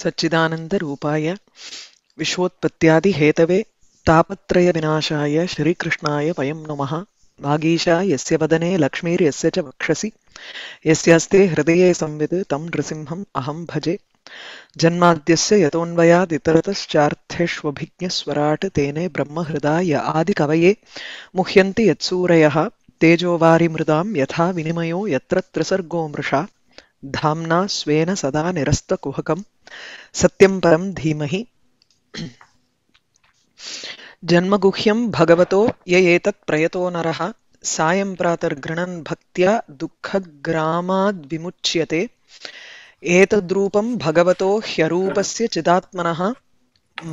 सच्चिदानंद रूपाय सच्चिदानन्दरूपाय तापत्रय तापत्रयविनाशाय श्रीकृष्णाय वयम नमः भागीशा यस्य वदने यस्य च वक्षसि यस्यास्ते हृदये संविद तं नृसिंहम् अहं भजे जन्माद्यस्य यतोऽन्वयादितरतश्चार्थेष्वभिज्ञस्वराट् तेने ब्रह्महृदाय आदिकवये मुह्यन्ति यत्सूरयः तेजोवारिमृदां यथा विनिमयो यत्र त्रिसर्गो मृषा धामना स्वेन सदा निरस्त निरस्तकुहकं सत्यं परं धीमहि जन्मगुह्यं भगवतो य एतत् प्रयतो नरः सायं प्रातर्गृणन् भक्त्या दुःखग्रामाद्विमुच्यते एतद्रूपं भगवतो ह्यरूपस्य चिदात्मनः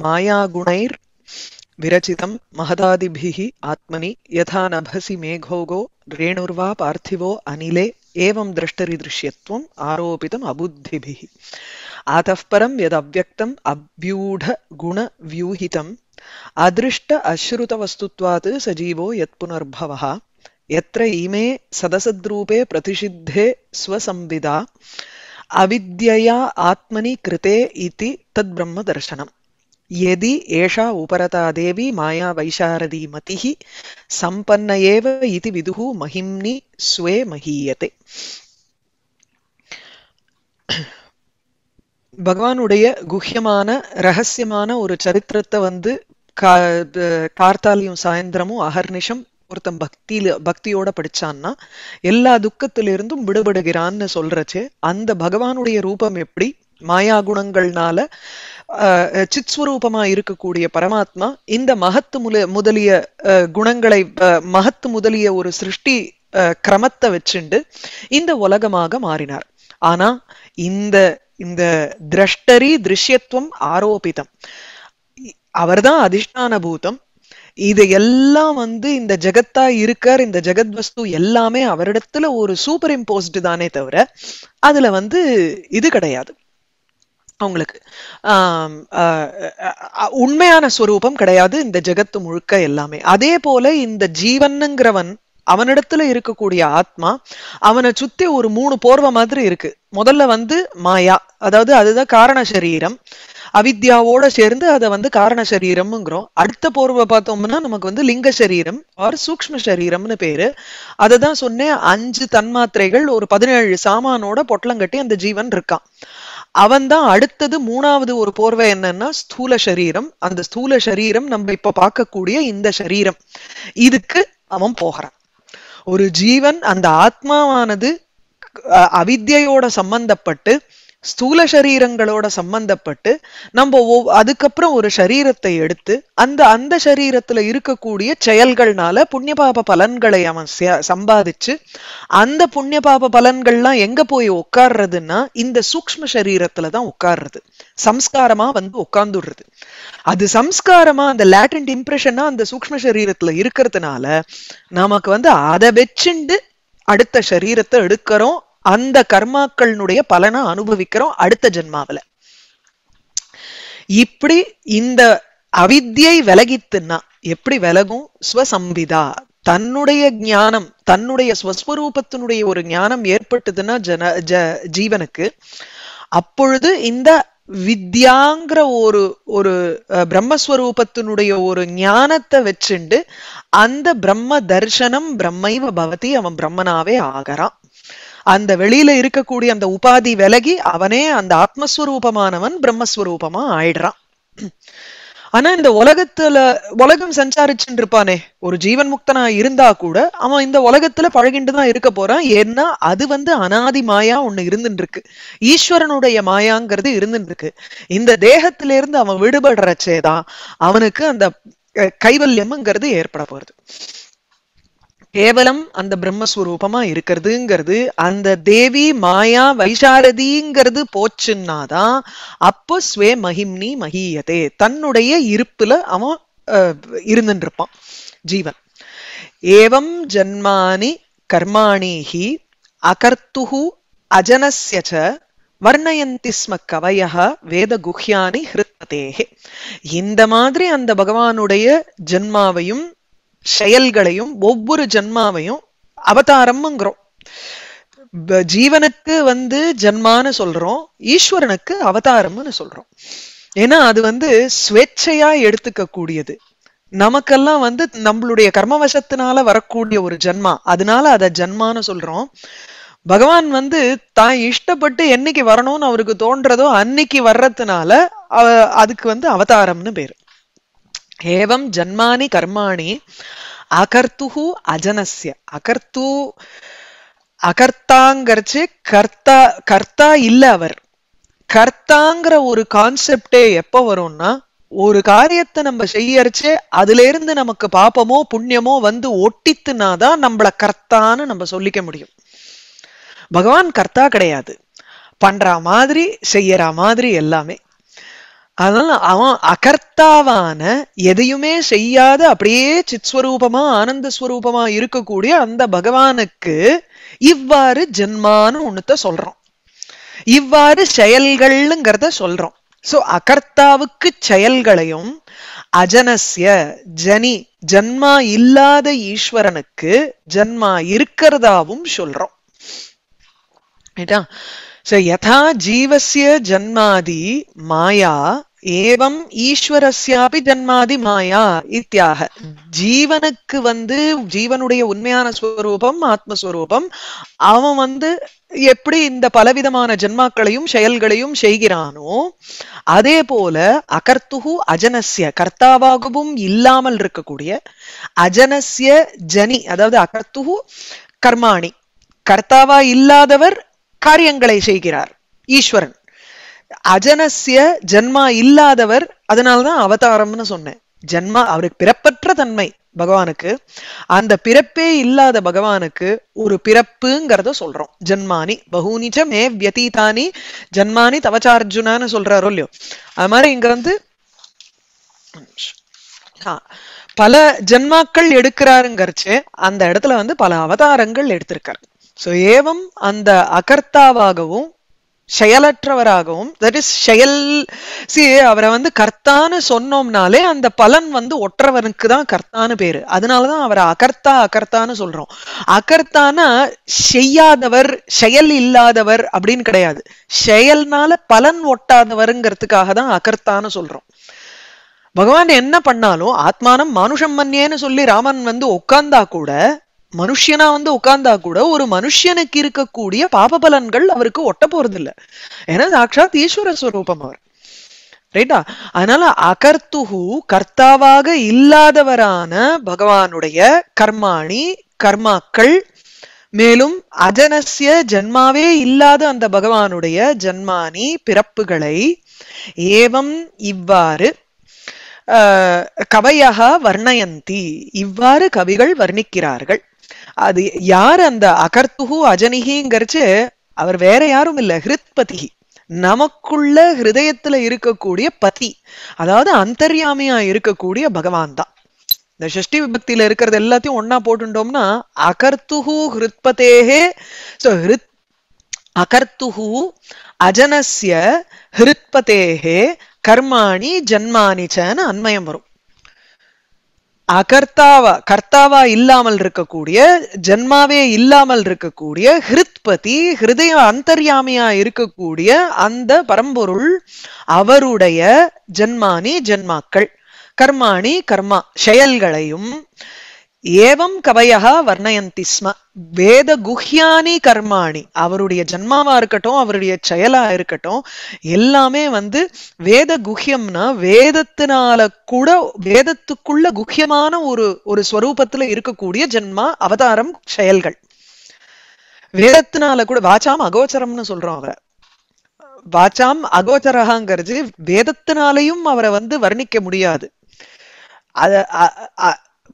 मायागुणैर्विरचितं महदादिभिः आत्मनि यथा नभसि मेघोगो रेणुर्वा पार्थिवो अनिले एवं द्रष्टरिदृश्यत्वम् आरोपितम् अबुद्धिभिः अतः परं यदव्यक्तम् अभ्यूढगुणव्यूहितम् अदृष्ट अश्रुतवस्तुत्वात् सजीवो यत्पुनर्भवः यत्र इमे सदसद्रूपे प्रतिषिद्धे स्वसंविदा अविद्यया आत्मनि कृते इति तद्ब्रह्मदर्शनम् यदि एषा उपरता देवी माया वैशारदी मतिः सम्पन्न एव इति विदुः महिम्नि स्वे மகியத்தை பகவானுடைய குஹ்யமான ரகசியமான ஒரு சரித்திரத்தை வந்து கார்த்தாலியும் சாயந்திரமும் அகர்நிஷம் ஒருத்தன் பக்தியில பக்தியோட படிச்சான்னா எல்லா துக்கத்திலிருந்தும் விடுபடுகிறான்னு சொல்றச்சு அந்த பகவானுடைய ரூபம் எப்படி மாயா குணங்கள்னால சுவரூபமா இருக்கக்கூடிய பரமாத்மா இந்த மகத்து முல முதலிய குணங்களை மகத்து முதலிய ஒரு சிருஷ்டி கிரமத்தை வச்சுண்டு இந்த உலகமாக மாறினார் ஆனா இந்த இந்த திரஷ்டரி திருஷ்யத்துவம் ஆரோபிதம் அவர்தான் அதிஷ்டான பூதம் இது எல்லாம் வந்து இந்த ஜெகத்தா இருக்கார் இந்த ஜெகத் வஸ்து எல்லாமே அவரிடத்துல ஒரு சூப்பர் இம்போஸ்டு தானே தவிர அதுல வந்து இது கிடையாது அவங்களுக்கு உண்மையான ஸ்வரூபம் கிடையாது இந்த ஜெகத்து முழுக்க எல்லாமே அதே போல இந்த ஜீவனுங்கிறவன் அவனிடத்துல இருக்கக்கூடிய ஆத்மா அவனை சுத்தி ஒரு மூணு போர்வை மாதிரி இருக்கு முதல்ல வந்து மாயா அதாவது அதுதான் காரண சரீரம் அவித்யாவோட சேர்ந்து அதை வந்து காரண சரீரம்ங்கிறோம் அடுத்த போர்வை பார்த்தோம்னா நமக்கு வந்து லிங்க சரீரம் ஆர் சூக்ம சரீரம்னு பேரு அதை தான் சொன்னேன் அஞ்சு தன்மாத்திரைகள் ஒரு பதினேழு சாமானோட பொட்டலம் கட்டி அந்த ஜீவன் இருக்கான் அவன் தான் அடுத்தது மூணாவது ஒரு போர்வை என்னன்னா ஸ்தூல சரீரம் அந்த ஸ்தூல சரீரம் நம்ம இப்ப பார்க்கக்கூடிய இந்த சரீரம் இதுக்கு அவன் போகிறான் ஒரு ஜீவன் அந்த ஆத்மாவானது அவித்தியோட சம்பந்தப்பட்டு ஸ்தூல சரீரங்களோட சம்பந்தப்பட்டு நம்ம அதுக்கப்புறம் ஒரு சரீரத்தை எடுத்து அந்த அந்த சரீரத்துல இருக்கக்கூடிய செயல்கள்னால புண்ணிய பாப பலன்களை அவன் சம்பாதிச்சு அந்த புண்ணிய பாப பலன்கள்லாம் எங்க போய் உட்கார்றதுன்னா இந்த சூக்ம சரீரத்தில் தான் உட்கார்றது சம்ஸ்காரமா வந்து உட்காந்துடுறது அது சம்ஸ்காரமா அந்த லேட்டன்ட் இம்ப்ரெஷனாக அந்த சூக்ம சரீரத்துல இருக்கிறதுனால நமக்கு வந்து அதை வச்சுண்டு அடுத்த சரீரத்தை எடுக்கிறோம் அந்த கர்மாக்களினுடைய பலனை அனுபவிக்கிறோம் அடுத்த ஜென்மாவில இப்படி இந்த அவித்தியை விலகித்துன்னா எப்படி விலகும் ஸ்வசம்விதா தன்னுடைய ஞானம் தன்னுடைய ஸ்வஸ்வரூபத்தினுடைய ஒரு ஞானம் ஏற்பட்டுதுன்னா ஜன ஜ ஜீவனுக்கு அப்பொழுது இந்த வித்யாங்கிற ஒரு ஒரு பிரம்மஸ்வரூபத்தினுடைய ஒரு ஞானத்தை வச்சுண்டு அந்த பிரம்ம தர்சனம் பிரம்மைவ பவதி அவன் பிரம்மனாவே ஆகிறான் அந்த வெளியில இருக்கக்கூடிய அந்த உபாதி விலகி அவனே அந்த ஆத்மஸ்வரூபமானவன் பிரம்மஸ்வரூபமா ஆயிடுறான் ஆனா இந்த உலகத்துல உலகம் சஞ்சாரிச்சுட்டு இருப்பானே ஒரு ஜீவன் முக்தனா இருந்தா கூட அவன் இந்த உலகத்துல பழகிட்டு தான் இருக்க போறான் ஏன்னா அது வந்து அனாதி மாயா ஒண்ணு இருந்துட்டு இருக்கு ஈஸ்வரனுடைய மாயாங்கிறது இருந்துட்டு இருக்கு இந்த தேகத்தில இருந்து அவன் விடுபடுறச்சேதான் அவனுக்கு அந்த கைவல்யம்ங்கிறது ஏற்பட போறது கேவலம் அந்த பிரம்மஸ்வரூபமா இருக்கிறதுங்கிறது அந்த தேவி மாயா வைஷாரதிங்கிறது போச்சுன்னாதான் அப்போ ஸ்வே மகிம்னி மகியதே தன்னுடைய இருப்புல அவன் இருந்துட்டு இருப்பான் ஜீவன் ஏவம் ஜன்மானி கர்மாணிஹி அகர்த்துகு அஜனசிய வர்ணயந்தி ஸ்ம கவய வேத குஹ்யானி ஹிருத்ததேகே இந்த மாதிரி அந்த பகவானுடைய ஜென்மாவையும் செயல்களையும் ஒவ்வொரு ஜென்மாவையும் அவதாரம்ங்கிறோம் ஜீவனுக்கு வந்து ஜென்மான்னு சொல்றோம் ஈஸ்வரனுக்கு அவதாரம்னு சொல்றோம் ஏன்னா அது வந்து ஸ்வேச்சையா எடுத்துக்க கூடியது நமக்கெல்லாம் வந்து நம்மளுடைய கர்மவசத்தினால வரக்கூடிய ஒரு ஜென்மா அதனால அத ஜென்மான்னு சொல்றோம் பகவான் வந்து தான் இஷ்டப்பட்டு என்னைக்கு வரணும்னு அவருக்கு தோன்றதோ அன்னைக்கு வர்றதுனால அதுக்கு வந்து அவதாரம்னு பேரு ஏவம் ஜன்மானி கர்மாணி அகர்த்து அஜனசிய அகர்த்து அகர்த்தாங்கிறச்சு கர்த்தா கர்த்தா இல்ல அவர் கர்த்தாங்கிற ஒரு கான்செப்டே எப்போ வரும்னா ஒரு காரியத்தை நம்ம செய்யறச்சு அதுல இருந்து நமக்கு பாப்பமோ புண்ணியமோ வந்து ஒட்டித்துனாதான் நம்மள கர்த்தான்னு நம்ம சொல்லிக்க முடியும் பகவான் கர்த்தா கிடையாது பண்ற மாதிரி செய்யற மாதிரி எல்லாமே அதனால அவன் அகர்த்தாவான எதையுமே செய்யாத அப்படியே சித்ஸ்வரூபமா ஆனந்த ஸ்வரூபமா இருக்கக்கூடிய அந்த பகவானுக்கு இவ்வாறு ஜென்மான்னு ஒண்ணுத்த சொல்றோம் இவ்வாறு செயல்கள்ங்கிறத சொல்றோம் சோ அகர்த்தாவுக்கு செயல்களையும் அஜனஸ்ய ஜனி ஜன்மா இல்லாத ஈஸ்வரனுக்கு ஜன்மா இருக்கிறதாவும் சொல்றோம் யதா ஜீவசிய ஜன்மாதி மாயா ஏவம் ஈஸ்வரஸ்யாபி ஜன்மாதி மாயா இத்தியாக ஜீவனுக்கு வந்து ஜீவனுடைய உண்மையான ஸ்வரூபம் ஆத்மஸ்வரூபம் அவன் வந்து எப்படி இந்த பலவிதமான ஜென்மாக்களையும் செயல்களையும் செய்கிறானோ அதே போல அகர்த்துகு அஜனசிய கர்த்தாவாகவும் இல்லாமல் இருக்கக்கூடிய அஜனசிய ஜனி அதாவது அகர்த்துகு கர்மாணி கர்த்தாவா இல்லாதவர் காரியங்களை செய்கிறார் ஈஸ்வரன் அஜனசிய ஜென்மா இல்லாதவர் அதனால்தான் அவதாரம்னு சொன்னேன் ஜென்மா அவருக்கு பிறப்பற்ற தன்மை பகவானுக்கு அந்த பிறப்பே இல்லாத பகவானுக்கு ஒரு பிறப்புங்கிறத சொல்றோம் ஜென்மானி பகுனிச்ச மே வியதீதானி ஜென்மானி தவச்சார்ஜுனான்னு சொல்றாரோ இல்லையோ அது மாதிரி இங்க வந்து பல ஜென்மாக்கள் எடுக்கிறாருங்கிறச்சு அந்த இடத்துல வந்து பல அவதாரங்கள் எடுத்திருக்காரு ஸோ ஏவம் அந்த அகர்த்தாவாகவும் செயலற்றவராகவும் தட் இஸ் செயல் சி அவரை வந்து கர்த்தான்னு சொன்னோம்னாலே அந்த பலன் வந்து ஒற்றவனுக்கு தான் கர்த்தான்னு பேரு அதனாலதான் அவரை அகர்த்தா அகர்த்தான்னு சொல்றோம் அகர்த்தானா செய்யாதவர் செயல் இல்லாதவர் அப்படின்னு கிடையாது செயல்னால பலன் ஒட்டாதவருங்கிறதுக்காக தான் அகர்த்தான்னு சொல்றோம் பகவான் என்ன பண்ணாலும் ஆத்மானம் மனுஷம் மன்னியேன்னு சொல்லி ராமன் வந்து உட்கார்ந்தா கூட மனுஷியனா வந்து உட்கார்ந்தா கூட ஒரு மனுஷியனுக்கு இருக்கக்கூடிய பாப பலன்கள் அவருக்கு ஒட்ட போறது இல்லை ஏன்னா சாட்சா ஈஸ்வர ஸ்வரூபம் அவர் ரைட்டா அதனால அகர்த்துகு கர்த்தாவாக இல்லாதவரான பகவானுடைய கர்மாணி கர்மாக்கள் மேலும் அஜனசிய ஜென்மாவே இல்லாத அந்த பகவானுடைய ஜென்மானி பிறப்புகளை ஏவம் இவ்வாறு கவையாக வர்ணயந்தி இவ்வாறு கவிகள் வர்ணிக்கிறார்கள் அது யார் அந்த அகர்த்துகு அஜனிகிங்கிறச்சு அவர் வேற யாரும் இல்ல ஹிருத்பதிகி நமக்குள்ள ஹிருதயத்துல இருக்கக்கூடிய பதி அதாவது அந்தர்யாமியா இருக்கக்கூடிய பகவான் தான் இந்த ஷஷ்டி விபக்தியில இருக்கிறது எல்லாத்தையும் ஒன்னா போட்டுட்டோம்னா அகர்த்துகு ஹிருத்பதேகே சோ ஹிருத் அகர்த்துகு அஜனஸ்ய ஹிருத்பதேகே கர்மாணி ஜன்மானிச்சன்னு அன்மயம் வரும் அகர்த்தாவா கர்த்தாவா இல்லாமல் இருக்கக்கூடிய ஜென்மாவே இல்லாமல் இருக்கக்கூடிய ஹிருத்பதி ஹிருதய அந்தர்யாமியா இருக்கக்கூடிய அந்த பரம்பொருள் அவருடைய ஜென்மானி ஜென்மாக்கள் கர்மாணி கர்மா செயல்களையும் ஏவம் கவையா வர்ணயந்தி ஸ்ம வேத குஹ்யானி கர்மாணி அவருடைய ஜன்மாவா இருக்கட்டும் அவருடைய செயலா இருக்கட்டும் எல்லாமே வந்து வேத குஹ்யம்னா வேதத்தினால கூட வேதத்துக்குள்ள குஹ்யமான ஒரு ஒரு ஸ்வரூபத்துல இருக்கக்கூடிய ஜென்மா அவதாரம் செயல்கள் வேதத்தினால கூட வாச்சாம் அகோச்சரம்னு சொல்றோம் அவரை வாச்சாம் அகோச்சரகாங்கிறது வேதத்தினாலையும் அவரை வந்து வர்ணிக்க முடியாது அத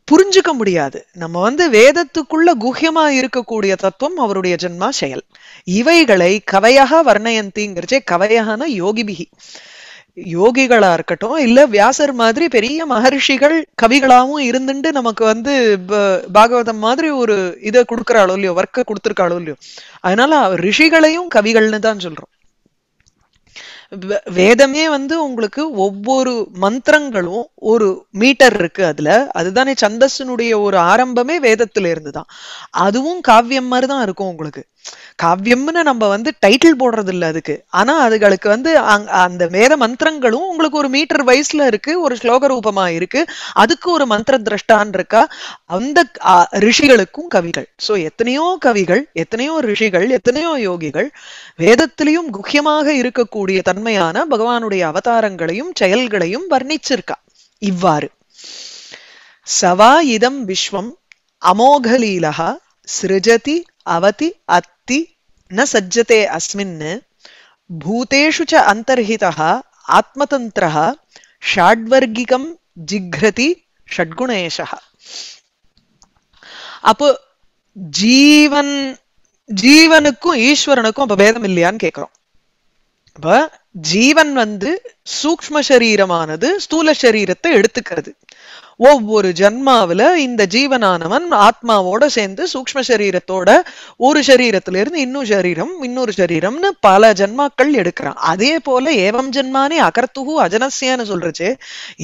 புரிஞ்சுக்க முடியாது நம்ம வந்து வேதத்துக்குள்ள குஹியமா இருக்கக்கூடிய தத்துவம் அவருடைய ஜென்மா செயல் இவைகளை கவையக வர்ணயந்திங்கிறச்சே கவையகனா யோகிபிகி யோகிகளா இருக்கட்டும் இல்ல வியாசர் மாதிரி பெரிய மகர்ஷிகள் கவிகளாவும் இருந்துட்டு நமக்கு வந்து பாகவதம் மாதிரி ஒரு இதை கொடுக்குறாளோ இல்லையோ ஒர்க்கை கொடுத்துருக்காளோ இல்லையோ அதனால ரிஷிகளையும் கவிகள்னு தான் சொல்றோம் வேதமே வந்து உங்களுக்கு ஒவ்வொரு மந்திரங்களும் ஒரு மீட்டர் இருக்கு அதுல அதுதானே சந்தஸ்னுடைய ஒரு ஆரம்பமே வேதத்துல இருந்துதான் அதுவும் காவியம் மாதிரிதான் இருக்கும் உங்களுக்கு காவியம்னு நம்ம வந்து டைட்டில் போடுறது இல்லை அதுக்கு ஆனா அதுகளுக்கு வந்து அந்த வேத மந்திரங்களும் உங்களுக்கு ஒரு மீட்டர் வயசுல இருக்கு ஒரு ஸ்லோக ரூபமா இருக்கு அதுக்கு ஒரு மந்திர திரஷ்டான் இருக்கா அந்த ரிஷிகளுக்கும் கவிகள் சோ எத்தனையோ கவிகள் எத்தனையோ ரிஷிகள் எத்தனையோ யோகிகள் வேதத்திலையும் குக்கியமாக இருக்கக்கூடிய தன்மையான பகவானுடைய அவதாரங்களையும் செயல்களையும் வர்ணிச்சிருக்கா இவ்வாறு சவா இதம் விஸ்வம் அமோகலீலகா சிருஜதி अवति अति न सज्जते अस्मिन् भूतेषु च अन्तर्हितः आत्मतन्त्रः षाड्वर्गिकं जिघ्रति षड्गुणेशः அப்ப ஜீவன் ஜீவனுக்கும் ஈஸ்வரனுக்கும் அப்ப பேதம் இல்லையான்னு அப்ப ஜீவன் வந்து சூக்ம சரீரமானது ஸ்தூல சரீரத்தை எடுத்துக்கிறது ஒவ்வொரு ஜென்மாவில இந்த ஜீவனானவன் ஆத்மாவோட சேர்ந்து சூக்ம சரீரத்தோட ஒரு சரீரத்துல இருந்து இன்னும் சரீரம் இன்னொரு சரீரம்னு பல ஜென்மாக்கள் எடுக்கிறான் அதே போல ஏவம் ஜென்மானே அகர்த்துகு அஜனசியான்னு சொல்றச்சு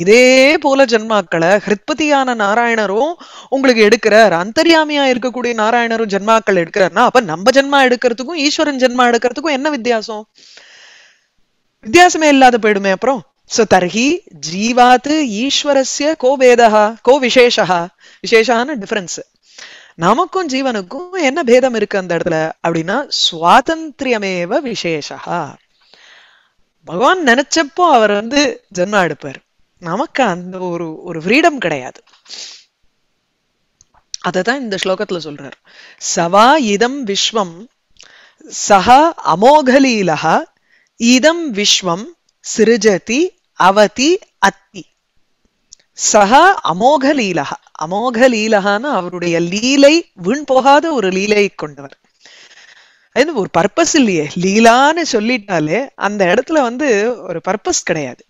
இதே போல ஜென்மாக்களை ஹிருத்பதியான நாராயணரும் உங்களுக்கு எடுக்கிறார் அந்தர்யாமியா இருக்கக்கூடிய நாராயணரும் ஜென்மாக்கள் எடுக்கிறார்னா அப்ப நம்ம ஜென்மா எடுக்கிறதுக்கும் ஈஸ்வரன் ஜென்மா எடுக்கிறதுக்கும் என்ன வித்தியாசம் வித்தியாசமே இல்லாத போயிடுமே அப்புறம் சோ தர்ஹி ஜீவாத் ஈஸ்வரஸ்ய கோ கோ விசேஷா விசேஷான டிஃபரன்ஸ் நமக்கும் ஜீவனுக்கும் என்ன பேதம் இருக்கு அந்த இடத்துல அப்படின்னா சுவாதந்திரியமேவ விசேஷா பகவான் நினைச்சப்போ அவர் வந்து ஜென்மா எடுப்பார் நமக்கு அந்த ஒரு ஒரு ஃப்ரீடம் கிடையாது அததான் இந்த ஸ்லோகத்துல சொல்றார் சவா இதம் விஸ்வம் சஹ அமோகலீலா இதம் விஸ்வம் சிருஜதி அவதி அத்தி சகா அமோகலீலகா அமோகலீலகான்னு அவருடைய லீலை வீண் போகாத ஒரு லீலையை கொண்டவர் அது ஒரு பர்பஸ் இல்லையே லீலான்னு சொல்லிட்டாலே அந்த இடத்துல வந்து ஒரு பர்பஸ் கிடையாது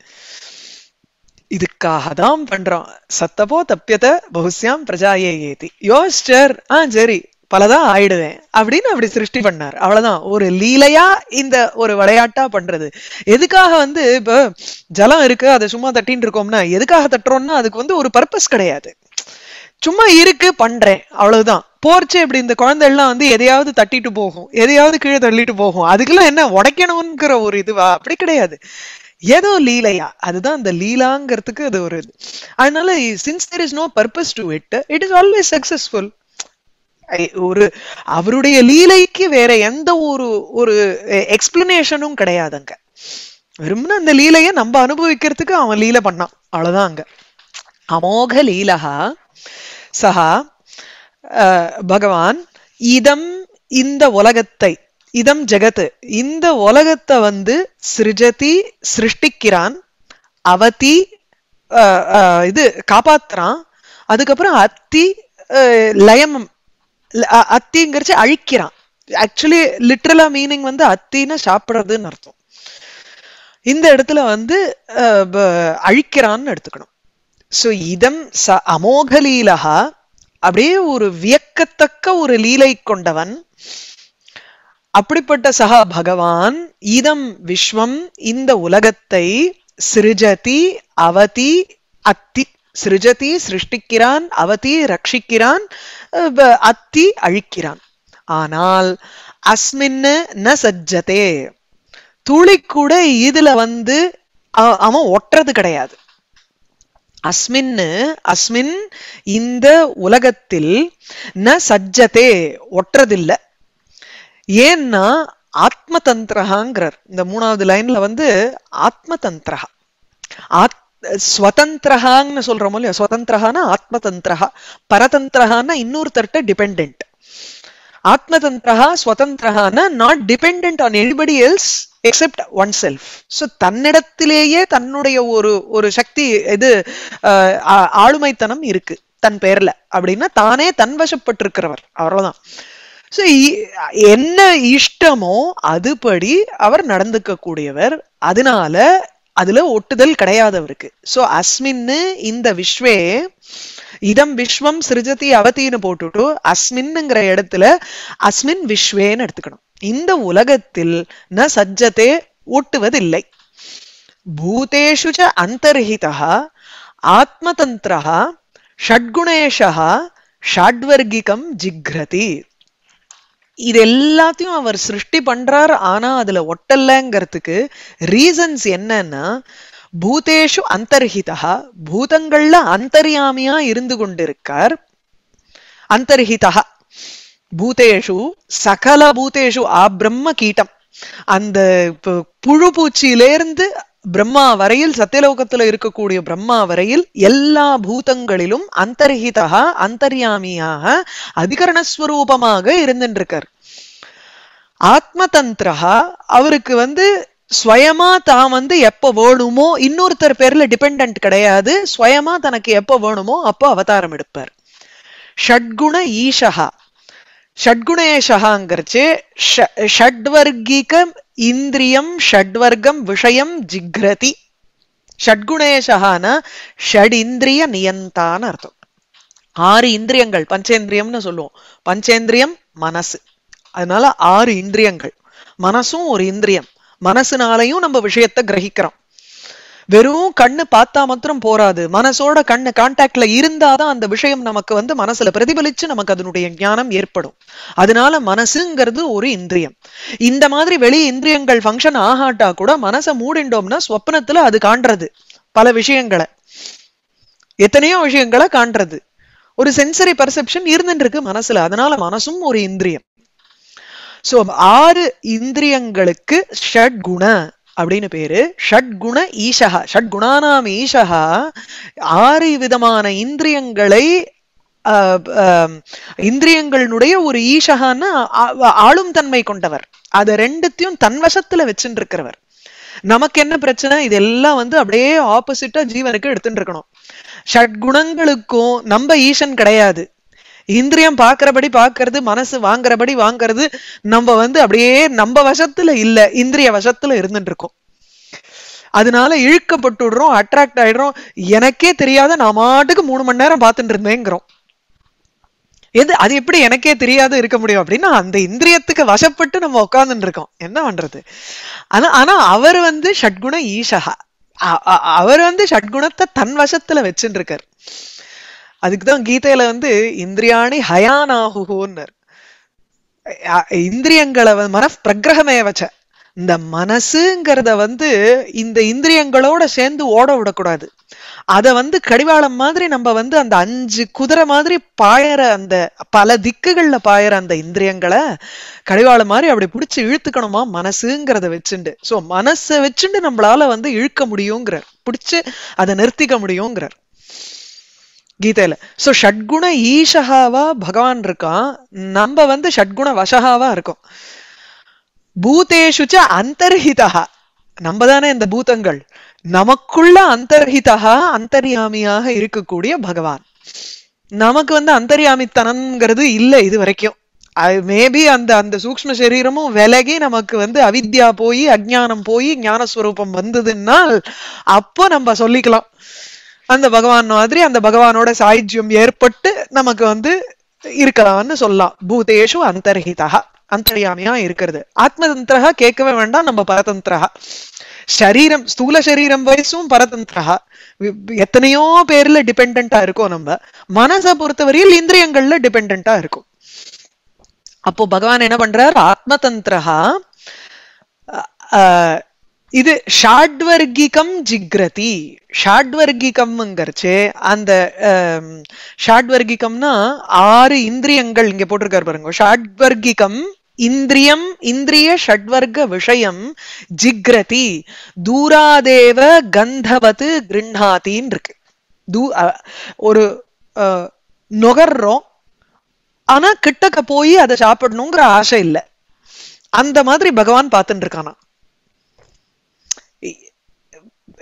இதுக்காக தான் பண்றோம் சத்தபோ தப்பியத பகுசியாம் பிரஜாயே ஏதி யோசிச்சர் ஆ சரி பலதா ஆயிடுவேன் அப்படின்னு அப்படி சிருஷ்டி பண்ணார் அவ்வளவுதான் ஒரு லீலையா இந்த ஒரு விளையாட்டா பண்றது எதுக்காக வந்து இப்ப ஜலம் இருக்கு அதை சும்மா தட்டின்னு இருக்கோம்னா எதுக்காக தட்டுறோம்னா அதுக்கு வந்து ஒரு பர்பஸ் கிடையாது சும்மா இருக்கு பண்றேன் அவ்வளவுதான் போர்ச்சு இப்படி இந்த குழந்தை எல்லாம் வந்து எதையாவது தட்டிட்டு போகும் எதையாவது கீழே தள்ளிட்டு போகும் அதுக்கெல்லாம் என்ன உடைக்கணும்ங்கிற ஒரு இதுவா அப்படி கிடையாது ஏதோ லீலையா அதுதான் அந்த லீலாங்கிறதுக்கு அது ஒரு இது அதனால since there is no purpose to it it is always successful ஒரு அவருடைய லீலைக்கு வேற எந்த ஒரு ஒரு எக்ஸ்பிளனேஷனும் கிடையாது அங்க வெறும்னா அந்த லீலைய நம்ம அனுபவிக்கிறதுக்கு அவன் லீலை பண்ணான் அவ்வளவுதான் அங்க அமோக லீலகா சஹா பகவான் இதம் இந்த உலகத்தை இதம் ஜெகத்து இந்த உலகத்தை வந்து சிருஜதி சிருஷ்டிக்கிறான் அவதி இது காப்பாத்துறான் அதுக்கப்புறம் அத்தி லயம் அத்திங்கிறச்சு அழிக்கிறான் ஆக்சுவலி லிட்ரலா மீனிங் வந்து அத்தின்னு சாப்பிட்றதுன்னு அர்த்தம் இந்த இடத்துல வந்து அழிக்கிறான்னு எடுத்துக்கணும் ஸோ இதம் ச அமோக லீலகா அப்படியே ஒரு வியக்கத்தக்க ஒரு லீலை கொண்டவன் அப்படிப்பட்ட சகா பகவான் இதம் விஸ்வம் இந்த உலகத்தை சிருஜதி அவதி அத்தி சிருஜதி சிருஷ்டிக்கிறான் அவதி ரட்சிக்கிறான் அத்தி அழிக்கிறான் ஆனால் அஸ்மின்னு ந சஜ்ஜதே துளி கூட இதுல வந்து அவன் ஒட்டுறது கிடையாது அஸ்மின்னு அஸ்மின் இந்த உலகத்தில் ந சஜ்ஜதே ஒட்டுறதில்ல ஏன்னா ஆத்ம தந்திரஹாங்கிறார் இந்த மூணாவது லைன்ல வந்து ஆத்ம தந்திரகா ஆத் ஸ்வதந்திரஹான்னு சொல்றோம் இல்லையா ஸ்வதந்திரஹானா ஆத்மதந்திரஹா பரதந்திரஹான்னா இன்னொருத்தர்கிட்ட டிபெண்ட் ஆத்மதந்திரஹா ஸ்வதந்திரஹானா not depend on anybody else except one self so தன்னிடத்திலேயே தன்னுடைய ஒரு ஒரு சக்தி இது ஆளுமைத்தனம் இருக்கு தன் பெயர்ல அப்படின்னா தானே தன்வசப்பட்டிருக்கிறவர் அவ்வளவுதான் என்ன இஷ்டமோ அதுபடி அவர் நடந்துக்க கூடியவர் அதனால அதுல ஒட்டுதல் கிடையாது அவருக்கு ஸோ அஸ்மின்னு இந்த விஸ்வே இதம் விஸ்வம் சிருஜதி அவத்தின்னு போட்டுட்டு அஸ்மின்ங்கிற இடத்துல அஸ்மின் விஸ்வேன்னு எடுத்துக்கணும் இந்த உலகத்தில் ந சஜ்ஜத்தை ஒட்டுவதில்லை பூதேஷு ச அந்தர்ஹிதா ஆத்மதந்திரா ஷட்குணேஷா ஷாட்வர்கிகம் ஜிக்ரதி இது எல்லாத்தையும் அவர் சிருஷ்டி பண்றார் ஆனா அதுல ஒட்டல்லங்கிறதுக்கு ரீசன்ஸ் என்னன்னா பூதேஷு அந்தர்ஹிதா பூதங்கள்ல அந்தர்யாமியா இருந்து கொண்டிருக்கார் அந்தர்ஹிதா பூதேஷு சகல பூதேஷு ஆ பிரம்ம கீட்டம் அந்த புழு பூச்சியிலேருந்து பிரம்மா வரையில் சத்தியலோகத்துல இருக்கக்கூடிய பிரம்மா வரையில் எல்லா பூதங்களிலும் அந்தர்ஹிதா அந்தர்யாமியாக அதிகரணஸ்வரூபமாக இருந்துருக்கார் ஆத்ம ஆத்மதந்திரா அவருக்கு வந்து ஸ்வயமா தான் வந்து எப்ப வேணுமோ இன்னொருத்தர் பேர்ல டிபெண்ட் கிடையாது ஸ்வயமா தனக்கு எப்ப வேணுமோ அப்போ அவதாரம் எடுப்பார் ஷட்குண ஈஷஹா ஷட்குணேஷகாங்கிறச்சு ஷட்வர்கிக இந்திரியம் ஷட்வர்க்கம் விஷயம் ஜிக்ரதி ஷட்குணேஷகான ஷட் இந்திரிய நியந்தான்னு அர்த்தம் ஆறு இந்திரியங்கள் பஞ்சேந்திரியம்னு சொல்லுவோம் பஞ்சேந்திரியம் மனசு அதனால ஆறு இந்திரியங்கள் மனசும் ஒரு இந்திரியம் மனசுனாலையும் நம்ம விஷயத்தை கிரகிக்கிறோம் வெறும் கண்ணு பார்த்தா மாத்திரம் போராது மனசோட கண்ணு கான்டாக்ட்ல இருந்தாதான் அந்த விஷயம் நமக்கு வந்து மனசுல பிரதிபலிச்சு நமக்கு அதனுடைய ஞானம் ஏற்படும் அதனால மனசுங்கிறது ஒரு இந்திரியம் இந்த மாதிரி வெளி இந்திரியங்கள் ஃபங்க்ஷன் ஆகாட்டா கூட மனசை மூடிண்டோம்னா ஸ்வப்னத்துல அது காண்றது பல விஷயங்களை எத்தனையோ விஷயங்களை காண்றது ஒரு சென்சரி பர்செப்ஷன் இருந்துட்டு இருக்கு மனசுல அதனால மனசும் ஒரு இந்திரியம் சோ ஆறு இந்திரியங்களுக்கு ஷட் குண அப்படின்னு பேரு ஷட்குண ஈஷகா ஷட்குணானாம் ஈஷகா ஆறு விதமான இந்திரியங்களை இந்திரியங்களுடைய ஒரு ஈஷகான்னு ஆளும் தன்மை கொண்டவர் அது ரெண்டுத்தையும் தன்வசத்துல வச்சுட்டு இருக்கிறவர் நமக்கு என்ன பிரச்சனை இதெல்லாம் வந்து அப்படியே ஆப்போசிட்டா ஜீவனுக்கு எடுத்துட்டு இருக்கணும் ஷட்குணங்களுக்கும் நம்ம ஈசன் கிடையாது இந்திரியம் பாக்குறபடி பார்க்கறது மனசு வாங்குறபடி வாங்குறது நம்ம வந்து அப்படியே நம்ம வசத்துல இல்ல இந்திரிய வசத்துல இருந்துட்டு இருக்கோம் அதனால இழுக்கப்பட்டு விடுறோம் அட்ராக்ட் ஆயிடுறோம் எனக்கே தெரியாத நான் மாட்டுக்கு மூணு மணி நேரம் பார்த்துட்டு இருந்தேங்கிறோம் எது அது எப்படி எனக்கே தெரியாத இருக்க முடியும் அப்படின்னா அந்த இந்திரியத்துக்கு வசப்பட்டு நம்ம உட்காந்துட்டு இருக்கோம் என்ன பண்றது ஆனா ஆனா அவர் வந்து ஷட்குண ஈஷகா அவர் வந்து ஷட்குணத்தை தன் வசத்துல வச்சுட்டு இருக்காரு அதுக்கு தான் கீதையில வந்து இந்திரியாணி ஹயானாகுகோன்னர் இந்திரியங்களை மன பிரகிரகமே வச்ச இந்த மனசுங்கிறத வந்து இந்த இந்திரியங்களோட சேர்ந்து ஓட விடக்கூடாது அதை வந்து கடிவாளம் மாதிரி நம்ம வந்து அந்த அஞ்சு குதிரை மாதிரி பாயற அந்த பல திக்குகள்ல பாயற அந்த இந்திரியங்களை கடிவாளம் மாதிரி அப்படி பிடிச்சி இழுத்துக்கணுமா மனசுங்கிறத வச்சுண்டு ஸோ மனசை வச்சுண்டு நம்மளால வந்து இழுக்க முடியுங்கிறார் பிடிச்சு அதை நிறுத்திக்க முடியுங்கிறார் கீதையில ஸோ ஷட்குண ஈஷகாவா பகவான் இருக்கான் நம்ம வந்து ஷட்குண வசகாவா இருக்கோம் பூதேஷுச்ச அந்தர்ஹிதா நம்ம தானே இந்த பூதங்கள் நமக்குள்ள அந்தர்ஹிதா அந்தர்யாமியாக இருக்கக்கூடிய பகவான் நமக்கு வந்து அந்தர்யாமித்தனம்ங்கிறது இல்லை இது வரைக்கும் மேபி அந்த அந்த சூக்ம சரீரமும் விலகி நமக்கு வந்து அவித்யா போய் அஜானம் போய் ஞானஸ்வரூபம் வந்ததுன்னால் அப்போ நம்ம சொல்லிக்கலாம் அந்த பகவான் மாதிரி அந்த பகவானோட சாயுஜ்யம் ஏற்பட்டு நமக்கு வந்து இருக்கலாம்னு சொல்லலாம் பூதேஷு அந்தர்ஹிதா அந்தர்யாமியா இருக்கிறது ஆத்மதந்திரா கேட்கவே வேண்டாம் நம்ம பரதந்திரா சரீரம் ஸ்தூல சரீரம் வயசும் பரதந்திரா எத்தனையோ பேர்ல டிபெண்டா இருக்கோம் நம்ம மனசை பொறுத்தவரையில் இந்திரியங்கள்ல டிபெண்டா இருக்கும் அப்போ பகவான் என்ன பண்றார் ஆத்மதந்திரா இது ஷாட்வர்கிகம் ஜிக்ரதி ஷாட்வர்கிகம்ங்கிறச்சு அந்த ஷாட்வர்கிகம்னா ஆறு இந்திரியங்கள் இங்க போட்டிருக்காரு பாருங்க ஷாட்வர்கிகம் இந்திரியம் இந்திரிய ஷட்வர்க்க விஷயம் ஜிக்ரதி தூராதேவ கந்தவத்து கிருண்ணாத்தின் இருக்கு தூ ஒரு நுகர்றோம் ஆனா கிட்டக்க போய் அதை சாப்பிடணுங்கிற ஆசை இல்லை அந்த மாதிரி பகவான் பார்த்துட்டு இருக்கானா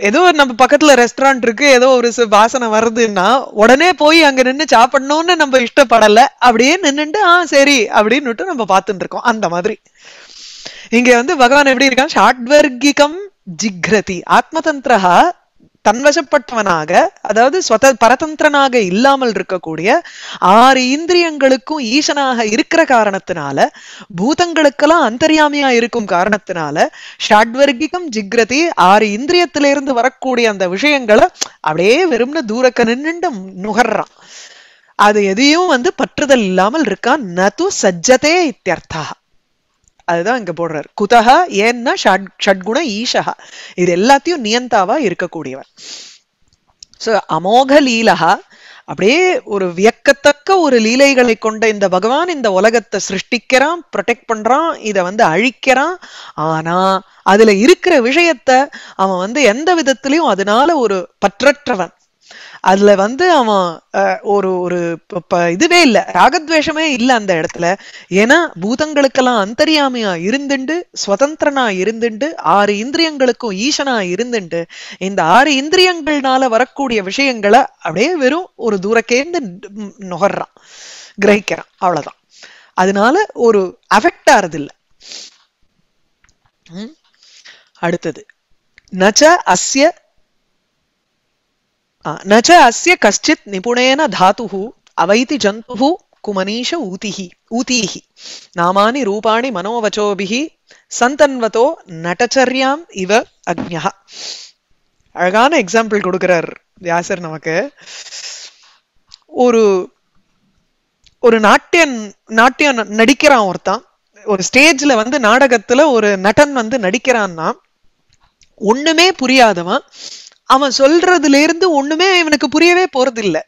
ஏதோ நம்ம பக்கத்துல ரெஸ்டாரண்ட் இருக்கு ஏதோ ஒரு வாசனை வருதுன்னா உடனே போய் அங்க நின்று சாப்பிடணும்னு நம்ம இஷ்டப்படல அப்படியே நின்னுட்டு ஆ சரி அப்படின்னுட்டு நம்ம பார்த்துட்டு இருக்கோம் அந்த மாதிரி இங்க வந்து பகவான் எப்படி இருக்கான் ஷாட்வர்கிகம் ஜிக்ரதி ஆத்மதந்திரா தன்வசப்பட்டவனாக அதாவது ஸ்வத பரதந்திரனாக இல்லாமல் இருக்கக்கூடிய ஆறு இந்திரியங்களுக்கும் ஈசனாக இருக்கிற காரணத்தினால பூதங்களுக்கெல்லாம் அந்தரியாமியா இருக்கும் காரணத்தினால ஷாட்வர்கிகம் ஜிக்ரதி ஆறு இந்திரியத்திலிருந்து வரக்கூடிய அந்த விஷயங்களை அப்படியே வெறும்னு தூரக்க நின்று நுகர்றான் அது எதையும் வந்து பற்றுதல் இல்லாமல் இருக்கான் நது சஜ்ஜதே இத்தியர்த்தா அதுதான் இங்க போடுறார் குதகா ஏன்னா ஷட் ஷட்குண ஈஷகா இது எல்லாத்தையும் நியந்தாவா இருக்கக்கூடியவர் ஸோ அமோக லீலகா அப்படியே ஒரு வியக்கத்தக்க ஒரு லீலைகளை கொண்ட இந்த பகவான் இந்த உலகத்தை சிருஷ்டிக்கிறான் ப்ரொடெக்ட் பண்றான் இதை வந்து அழிக்கிறான் ஆனா அதுல இருக்கிற விஷயத்த அவன் வந்து எந்த விதத்திலையும் அதனால ஒரு பற்றற்றவன் அதுல வந்து அவன் ஒரு ஒரு இதுவே இல்லை ராகத்வேஷமே இல்லை அந்த இடத்துல ஏன்னா பூதங்களுக்கெல்லாம் அந்தரியாமையா இருந்துண்டு சுதந்திரனா இருந்துண்டு ஆறு இந்திரியங்களுக்கும் ஈசனா இருந்துண்டு இந்த ஆறு இந்திரியங்கள்னால வரக்கூடிய விஷயங்களை அப்படியே வெறும் ஒரு தூரக்கேந்து நுகர்றான் கிரகிக்கிறான் அவ்வளவுதான் அதனால ஒரு அஃபெக்ட் ஆறது இல்லை அடுத்தது நச்ச அஸ்ய न च अस्य कश्चित् निपुणेन धातुः अवैति जन्तुः कुमनीष ऊतिः ऊतीः नामानि சந்தன்வதோ நடச்சரியாம் இவ அக்ஞா அழகான எக்ஸாம்பிள் கொடுக்கிறார் வியாசர் நமக்கு ஒரு ஒரு நாட்டியன் நாட்டியம் நடிக்கிறான் ஒருத்தான் ஒரு ஸ்டேஜ்ல வந்து நாடகத்துல ஒரு நடன் வந்து நடிக்கிறான்னா ஒண்ணுமே புரியாதவன் அவன் சொல்றதுல இருந்து ஒண்ணுமே இவனுக்கு புரியவே போறதில்லை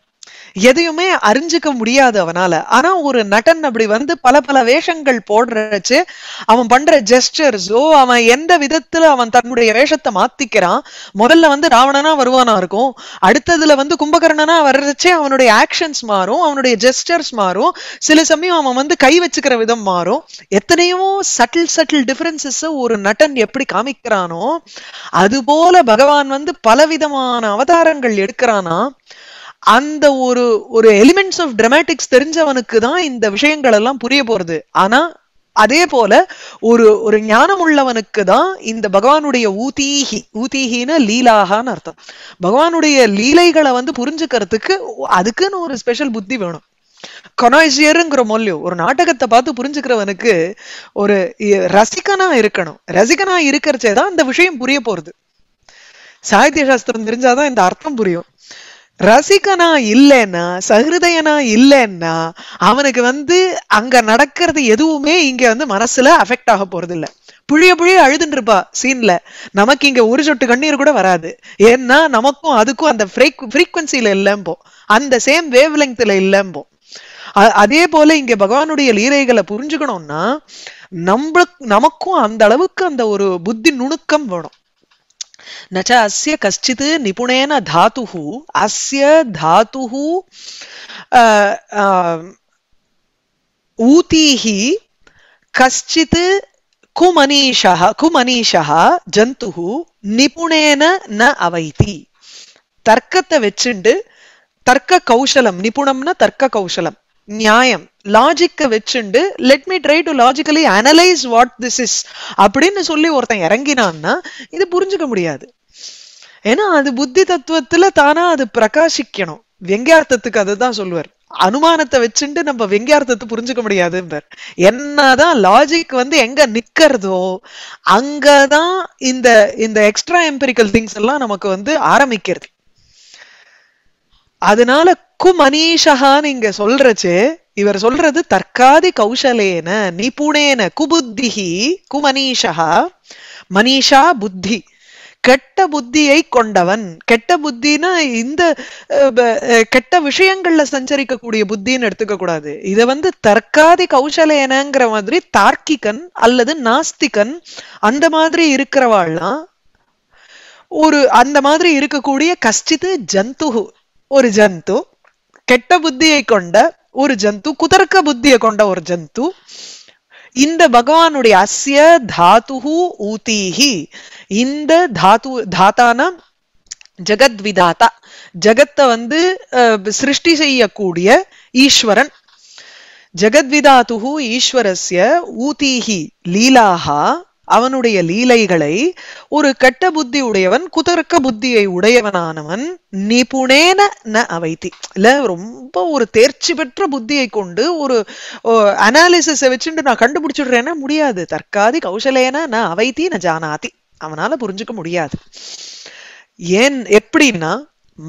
எதையுமே அறிஞ்சிக்க முடியாது அவனால ஆனா ஒரு நடன் அப்படி வந்து பல பல வேஷங்கள் போடுறச்சு அவன் பண்ற ஜெஸ்டர்ஸோ அவன் எந்த விதத்துல அவன் தன்னுடைய வேஷத்தை மாத்திக்கிறான் முதல்ல வந்து ராவணனா வருவானா இருக்கும் அடுத்ததுல வந்து கும்பகர்ணனா வர்றச்சே அவனுடைய ஆக்ஷன்ஸ் மாறும் அவனுடைய ஜெஸ்டர்ஸ் மாறும் சில சமயம் அவன் வந்து கை வச்சுக்கிற விதம் மாறும் எத்தனையோ சட்டில் சட்டில் டிஃபரன்சஸ் ஒரு நடன் எப்படி காமிக்கிறானோ அது போல பகவான் வந்து பலவிதமான அவதாரங்கள் எடுக்கிறானா அந்த ஒரு ஒரு எலிமெண்ட்ஸ் ஆஃப் டிராமatics தெரிஞ்சவனுக்கு தான் இந்த விஷயங்கள் எல்லாம் புரிய போறது ஆனா அதே போல ஒரு ஒரு ஞானம் உள்ளவனுக்கு தான் இந்த பகவானுடைய ஊதீஹி ஊதீஹின லீலாகான்னு அர்த்தம் பகவானுடைய லீலைகளை வந்து புரிஞ்சுக்கிறதுக்கு அதுக்குன்னு ஒரு ஸ்பெஷல் புத்தி வேணும் கொனாய்சியருங்கிற மொழியும் ஒரு நாடகத்தை பார்த்து புரிஞ்சுக்கிறவனுக்கு ஒரு ரசிகனா இருக்கணும் ரசிகனா இருக்கிறச்சேதான் தான் இந்த விஷயம் புரிய போறது சாகித்ய சாஸ்திரம் தெரிஞ்சாதான் இந்த அர்த்தம் புரியும் ரசிகனா இல்லைன்னா சகிருதயனா இல்லைன்னா அவனுக்கு வந்து அங்க நடக்கிறது எதுவுமே இங்க வந்து மனசுல அஃபெக்ட் ஆக போறது இல்லை புழிய புழிய அழுதுன்னு இருப்பா சீன்ல நமக்கு இங்க ஒரு சொட்டு கண்ணீர் கூட வராது ஏன்னா நமக்கும் அதுக்கும் அந்த ஃப்ரீக்வன்சியில இல்லம்போ அந்த சேம் வேவ் லெங்க்ல இல்லம்போ அதே போல இங்க பகவானுடைய லீரைகளை புரிஞ்சுக்கணும்னா நம்மளுக்கு நமக்கும் அந்த அளவுக்கு அந்த ஒரு புத்தி நுணுக்கம் வேணும் न च अस्य कश्चित् निपुणेन धातुः अस्य धातुः ऊतिः कश्चित् कुमनीषः कुमनीषः जन्तुः நிபுணேன ந அவைத்தி தர்க்கத்தை வச்சுண்டு தர்க்க கௌசலம் நிபுணம்னா தர்க்க கௌசலம் நியாயம் லாஜிக்கை வச்சுண்டு let me try to logically analyse what this is அப்படின்னு சொல்லி ஒருத்தன் இறங்கினான்னா இது புரிஞ்சுக்க முடியாது ஏன்னா அது புத்தி தத்துவத்துல தானா அது பிரகாசிக்கணும் வெங்கியார்த்தத்துக்கு அதுதான் சொல்லுவார் அனுமானத்தை வச்சுட்டு நம்ம வெங்கியார்த்தத்தை புரிஞ்சுக்க முடியாது என்னதான் லாஜிக் வந்து எங்க நிக்கிறதோ அங்கதான் இந்த இந்த எக்ஸ்ட்ரா எம்பெரிக்கல் திங்ஸ் எல்லாம் நமக்கு வந்து ஆரம்பிக்கிறது அதனால குமனீஷகான்னு இங்க சொல்றச்சு இவர் சொல்றது தற்காதி கௌசலேன நிபுணேன குபுத்திஹி குமனீஷா மனிஷா புத்தி கெட்ட புத்தியை கொண்டவன் கெட்ட புத்தினா இந்த கெட்ட விஷயங்கள்ல சஞ்சரிக்கக்கூடிய புத்தின்னு எடுத்துக்க கூடாது இத வந்து தற்காதி கௌசலேனங்கிற மாதிரி தார்க்கிகன் அல்லது நாஸ்திகன் அந்த மாதிரி இருக்கிறவாள்னா ஒரு அந்த மாதிரி இருக்கக்கூடிய கஷ்டித்து ஜந்துகு ஒரு ஜந்து கெட்ட புத்தியை கொண்ட ஒரு ஜந்து குதர்க்க புத்தியை கொண்ட ஒரு ஜந்து இந்த பகவானுடைய அஸ்ய தாத்து ஊத்தீஹி இந்த தாத்து தாத்தான ஜெகத் விதாத்தா ஜெகத்தை வந்து சிருஷ்டி செய்யக்கூடிய ஈஸ்வரன் ஜகத்விதாத்து ஈஸ்வரஸ்ய ஊத்தீஹி லீலாஹா அவனுடைய லீலைகளை ஒரு கெட்ட புத்தி உடையவன் குதர்க்க புத்தியை உடையவனானவன் நிபுணேன ந அவைத்தி இல்ல ரொம்ப ஒரு தேர்ச்சி பெற்ற புத்தியை கொண்டு ஒரு அனாலிசிஸை வச்சுட்டு நான் கண்டுபிடிச்சிடுறேன்னா முடியாது தற்காதி கௌசலேனா நான் அவைத்தி நான் ஜானாதி அவனால புரிஞ்சுக்க முடியாது ஏன் எப்படின்னா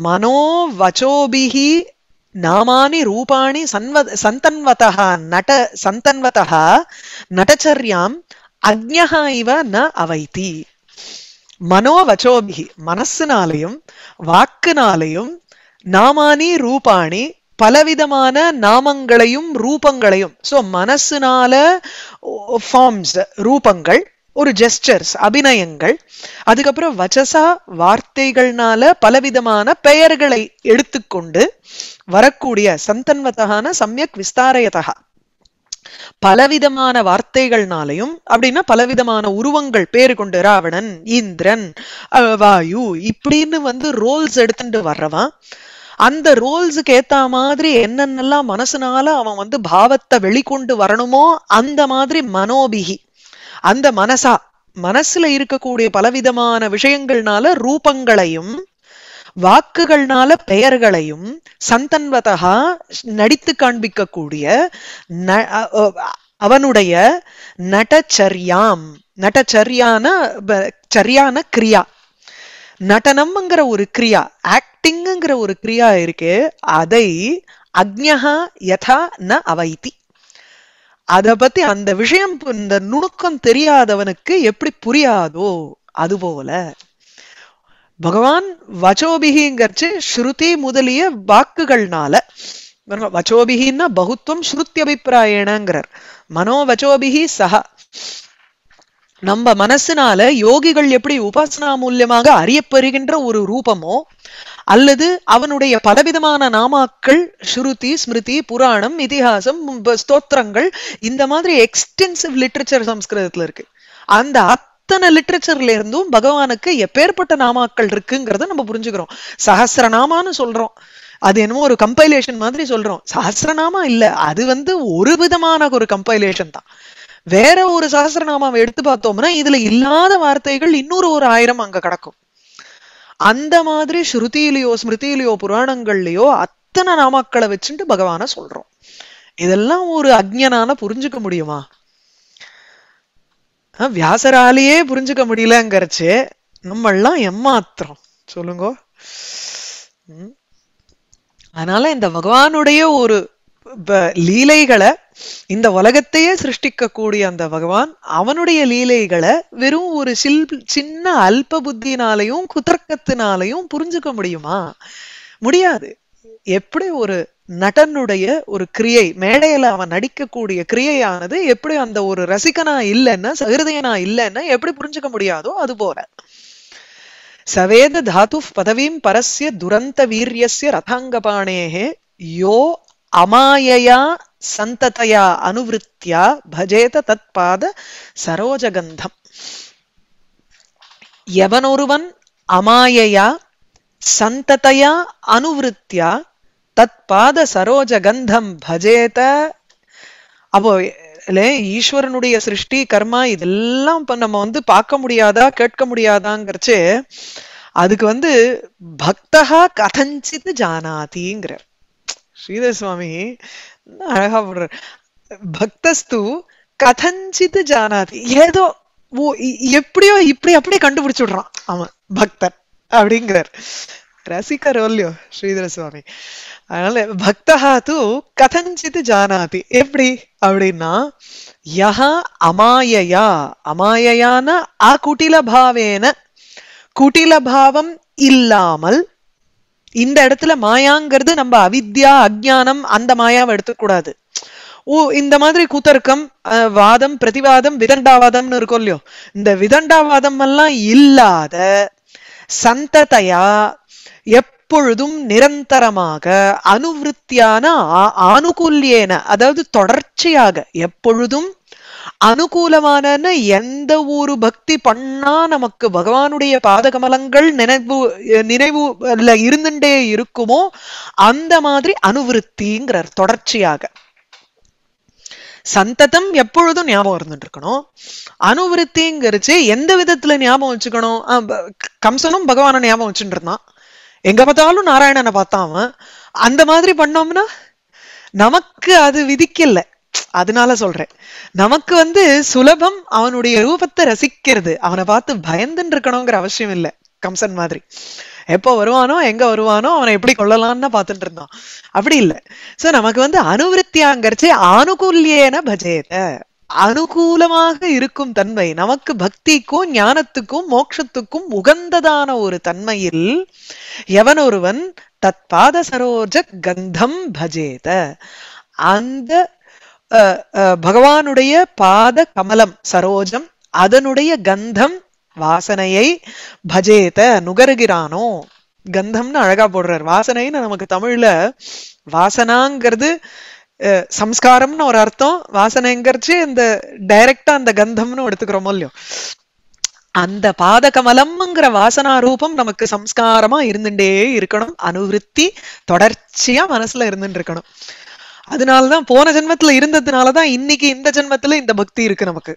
மனோ வச்சோபிகி நாமானி ரூபாணி சன்வ சந்தன்வதா நட சந்தன்வதா நடச்சரியாம் அக்ஞக இவ ந மனோவச்சோபிகி மனசுனாலையும் வாக்குனாலையும் நாமானி ரூபாணி பலவிதமான நாமங்களையும் ரூபங்களையும் ஸோ மனசுனால ஃபார்ம்ஸ் ரூபங்கள் ஒரு ஜெஸ்டர்ஸ் அபிநயங்கள் அதுக்கப்புறம் வச்சசா வார்த்தைகள்னால பலவிதமான பெயர்களை எடுத்துக்கொண்டு வரக்கூடிய சந்தன்வத்தகான சமயக் விஸ்தாரயதகா பலவிதமான வார்த்தைகள்னாலையும் அப்படின்னா பலவிதமான உருவங்கள் பேரு கொண்டு ராவணன் இந்திரன் வாயு இப்படின்னு வந்து ரோல்ஸ் எடுத்துட்டு வர்றவன் அந்த ரோல்ஸுக்கு ஏத்த மாதிரி என்னென்னலாம் மனசுனால அவன் வந்து பாவத்தை வெளிக்கொண்டு வரணுமோ அந்த மாதிரி மனோபிகி அந்த மனசா மனசுல இருக்கக்கூடிய பலவிதமான விஷயங்கள்னால ரூபங்களையும் வாக்குகள்னால பெயர்களையும் சந்தன்வதா நடித்து காண்பிக்கக்கூடிய அவனுடைய நடச்சரியாம் நடச்சரியான சரியான கிரியா நடனம்ங்கிற ஒரு கிரியா ஆக்டிங்குங்கிற ஒரு கிரியா இருக்கு அதை அக்ஞகா யதா ந அவைத்தி அத பத்தி அந்த விஷயம் இந்த நுணுக்கம் தெரியாதவனுக்கு எப்படி புரியாதோ அதுபோல பகவான் வச்சோபிகிங்கிறச்சு ஸ்ருதி முதலிய வாக்குகள்னால வச்சோபிகின்னா பகுத்துவம் ஸ்ருத்தி அபிப்பிராயணங்கிறார் மனோ வச்சோபிகி சக நம்ம மனசுனால யோகிகள் எப்படி உபாசனா மூலியமாக அறியப்பெறுகின்ற ஒரு ரூபமோ அல்லது அவனுடைய பலவிதமான நாமாக்கள் ஸ்ருதி ஸ்மிருதி புராணம் இதிகாசம் ஸ்தோத்திரங்கள் இந்த மாதிரி எக்ஸ்டென்சிவ் லிட்ரேச்சர் சம்ஸ்கிருதத்துல இருக்கு அந்த அத்தனை லிட்ரேச்சர்ல இருந்தும் பகவானுக்கு எப்பேற்பட்ட நாமாக்கள் இருக்குங்கிறத நம்ம புரிஞ்சுக்கிறோம் சஹசிரநாமான்னு சொல்றோம் அது என்னமோ ஒரு கம்பைலேஷன் மாதிரி சொல்றோம் சஹசிரநாமா இல்ல அது வந்து ஒரு விதமான ஒரு கம்பைலேஷன் தான் வேற ஒரு சஹசிரநாமாவை எடுத்து பார்த்தோம்னா இதுல இல்லாத வார்த்தைகள் இன்னொரு ஒரு ஆயிரம் அங்க கிடக்கும் அந்த மாதிரி ஸ்ருதியிலையோ ஸ்மிருதியிலையோ புராணங்கள்லயோ அத்தனை நாமாக்களை வச்சுட்டு பகவான சொல்றோம் இதெல்லாம் ஒரு அக்ஞனான புரிஞ்சுக்க முடியுமா வியாசராலேயே புரிஞ்சுக்க முடியலங்கிறச்சு நம்மளாம் எம்மாத்திரம் சொல்லுங்க அதனால இந்த பகவானுடைய ஒரு லீலைகளை இந்த உலகத்தையே சிருஷ்டிக்கக்கூடிய அந்த பகவான் அவனுடைய லீலைகளை வெறும் ஒரு சில் சின்ன அல்ப புத்தினாலையும் குதர்க்கத்தினாலையும் புரிஞ்சுக்க முடியுமா முடியாது எப்படி ஒரு நடனுடைய ஒரு கிரியை மேடையில அவன் நடிக்கக்கூடிய கிரியையானது எப்படி அந்த ஒரு ரசிகனா இல்லைன்னா சகிருதயனா இல்லைன்னா எப்படி புரிஞ்சுக்க முடியாதோ அது போல சவேத தாத்து பதவீம் பரஸ்ய துரந்த வீரியஸ்ய ரதாங்கபாணேகே யோ அமாயையா சந்ததையா அனுவிருத்தியா பஜேத தத்பாத சரோஜகந்தம் எவனொருவன் அமாயையா சந்ததையா அனுவிருத்தியா தத் பாத சரோஜ கந்தம் பஜேத அப்போ இல்லை ஈஸ்வரனுடைய சிருஷ்டி கர்மா இதெல்லாம் இப்போ நம்ம வந்து பார்க்க முடியாதா கேட்க முடியாதாங்கிறச்சு அதுக்கு வந்து பக்தகா கதஞ்சித்து ஜானாதிங்கிற ஸ்ரீதர் சுவாமி அழகா போடுற பக்தஸ்து கதஞ்சித்து ஜானாதி ஏதோ ஓ எப்படியோ இப்படி அப்படியே கண்டுபிடிச்சுடுறான் அவன் பக்தர் அப்படிங்கிறார் ரசிகரோல்யோ ஸ்ரீதர சுவாமி அதனால பக்தஹா தூ கதஞ்சித் ஜானாதி எப்படி அப்படின்னா யஹா அமாயயா அமாயயான அகுட்டில பாவேன இல்லாமல் இந்த இடத்துல மாயாங்கிறது நம்ம அவித்யா அஜானம் அந்த மாயாவை எடுத்துக்கூடாது ஓ இந்த மாதிரி கூத்தர்க்கம் வாதம் பிரதிவாதம் விதண்டாவாதம்னு இருக்கும் இல்லையோ இந்த விதண்டாவாதம் எல்லாம் இல்லாத சந்ததையா எப்பொழுதும் நிரந்தரமாக அனுவிருத்தியான ஆனுகூல்யேன அதாவது தொடர்ச்சியாக எப்பொழுதும் அனுகூலமான எந்த ஒரு பக்தி பண்ணா நமக்கு பகவானுடைய பாதகமலங்கள் நினைவு நினைவு இருந்துட்டே இருக்குமோ அந்த மாதிரி அனுவருத்திங்கிறார் தொடர்ச்சியாக சந்ததம் எப்பொழுதும் ஞாபகம் இருந்துட்டு இருக்கணும் அனுவருத்திங்கிறச்சு எந்த விதத்துல ஞாபகம் வச்சுக்கணும் கம்சனும் பகவான ஞாபகம் வச்சுட்டு இருந்தான் எங்க பார்த்தாலும் நாராயணனை பார்த்தான் அவன் அந்த மாதிரி பண்ணோம்னா நமக்கு அது விதிக்கல அதனால சொல்றேன் நமக்கு வந்து சுலபம் அவனுடைய ரூபத்தை ரசிக்கிறது அவனை பார்த்து பயந்துன்னு இருக்கணுங்கிற அவசியம் இல்லை கம்சன் மாதிரி எப்ப வருவானோ எங்க வருவானோ அவனை எப்படி கொள்ளலாம்னு பார்த்துட்டு இருந்தான் அப்படி இல்லை சோ நமக்கு வந்து அனுவிருத்தியாங்கிறச்சே ஆனுகூல்யேன பஜேத அனுகூலமாக இருக்கும் தன்மை நமக்கு பக்திக்கும் ஞானத்துக்கும் மோட்சத்துக்கும் உகந்ததான ஒரு தன்மையில் எவன் ஒருவன் தத்பாத சரோஜ கந்தம் பஜேத அந்த பகவானுடைய பாத கமலம் சரோஜம் அதனுடைய கந்தம் வாசனையை பஜேத நுகருகிறானோ கந்தம்னு அழகா போடுறார் வாசனைன்னு நமக்கு தமிழ்ல வாசனாங்கிறது சம்ஸ்காரம்னு ஒரு அர்த்தம் வாசனை எங்கிருச்சு இந்த டைரக்டா அந்த கந்தம்னு எடுத்துக்கிறோமோ இல்லையோ அந்த பாத கமலம்ங்கிற வாசனா ரூபம் நமக்கு சம்ஸ்காரமா இருந்துட்டே இருக்கணும் அனுவிருத்தி தொடர்ச்சியா மனசுல இருந்துட்டு இருக்கணும் அதனாலதான் போன ஜென்மத்துல இருந்ததுனாலதான் இன்னைக்கு இந்த ஜென்மத்துல இந்த பக்தி இருக்கு நமக்கு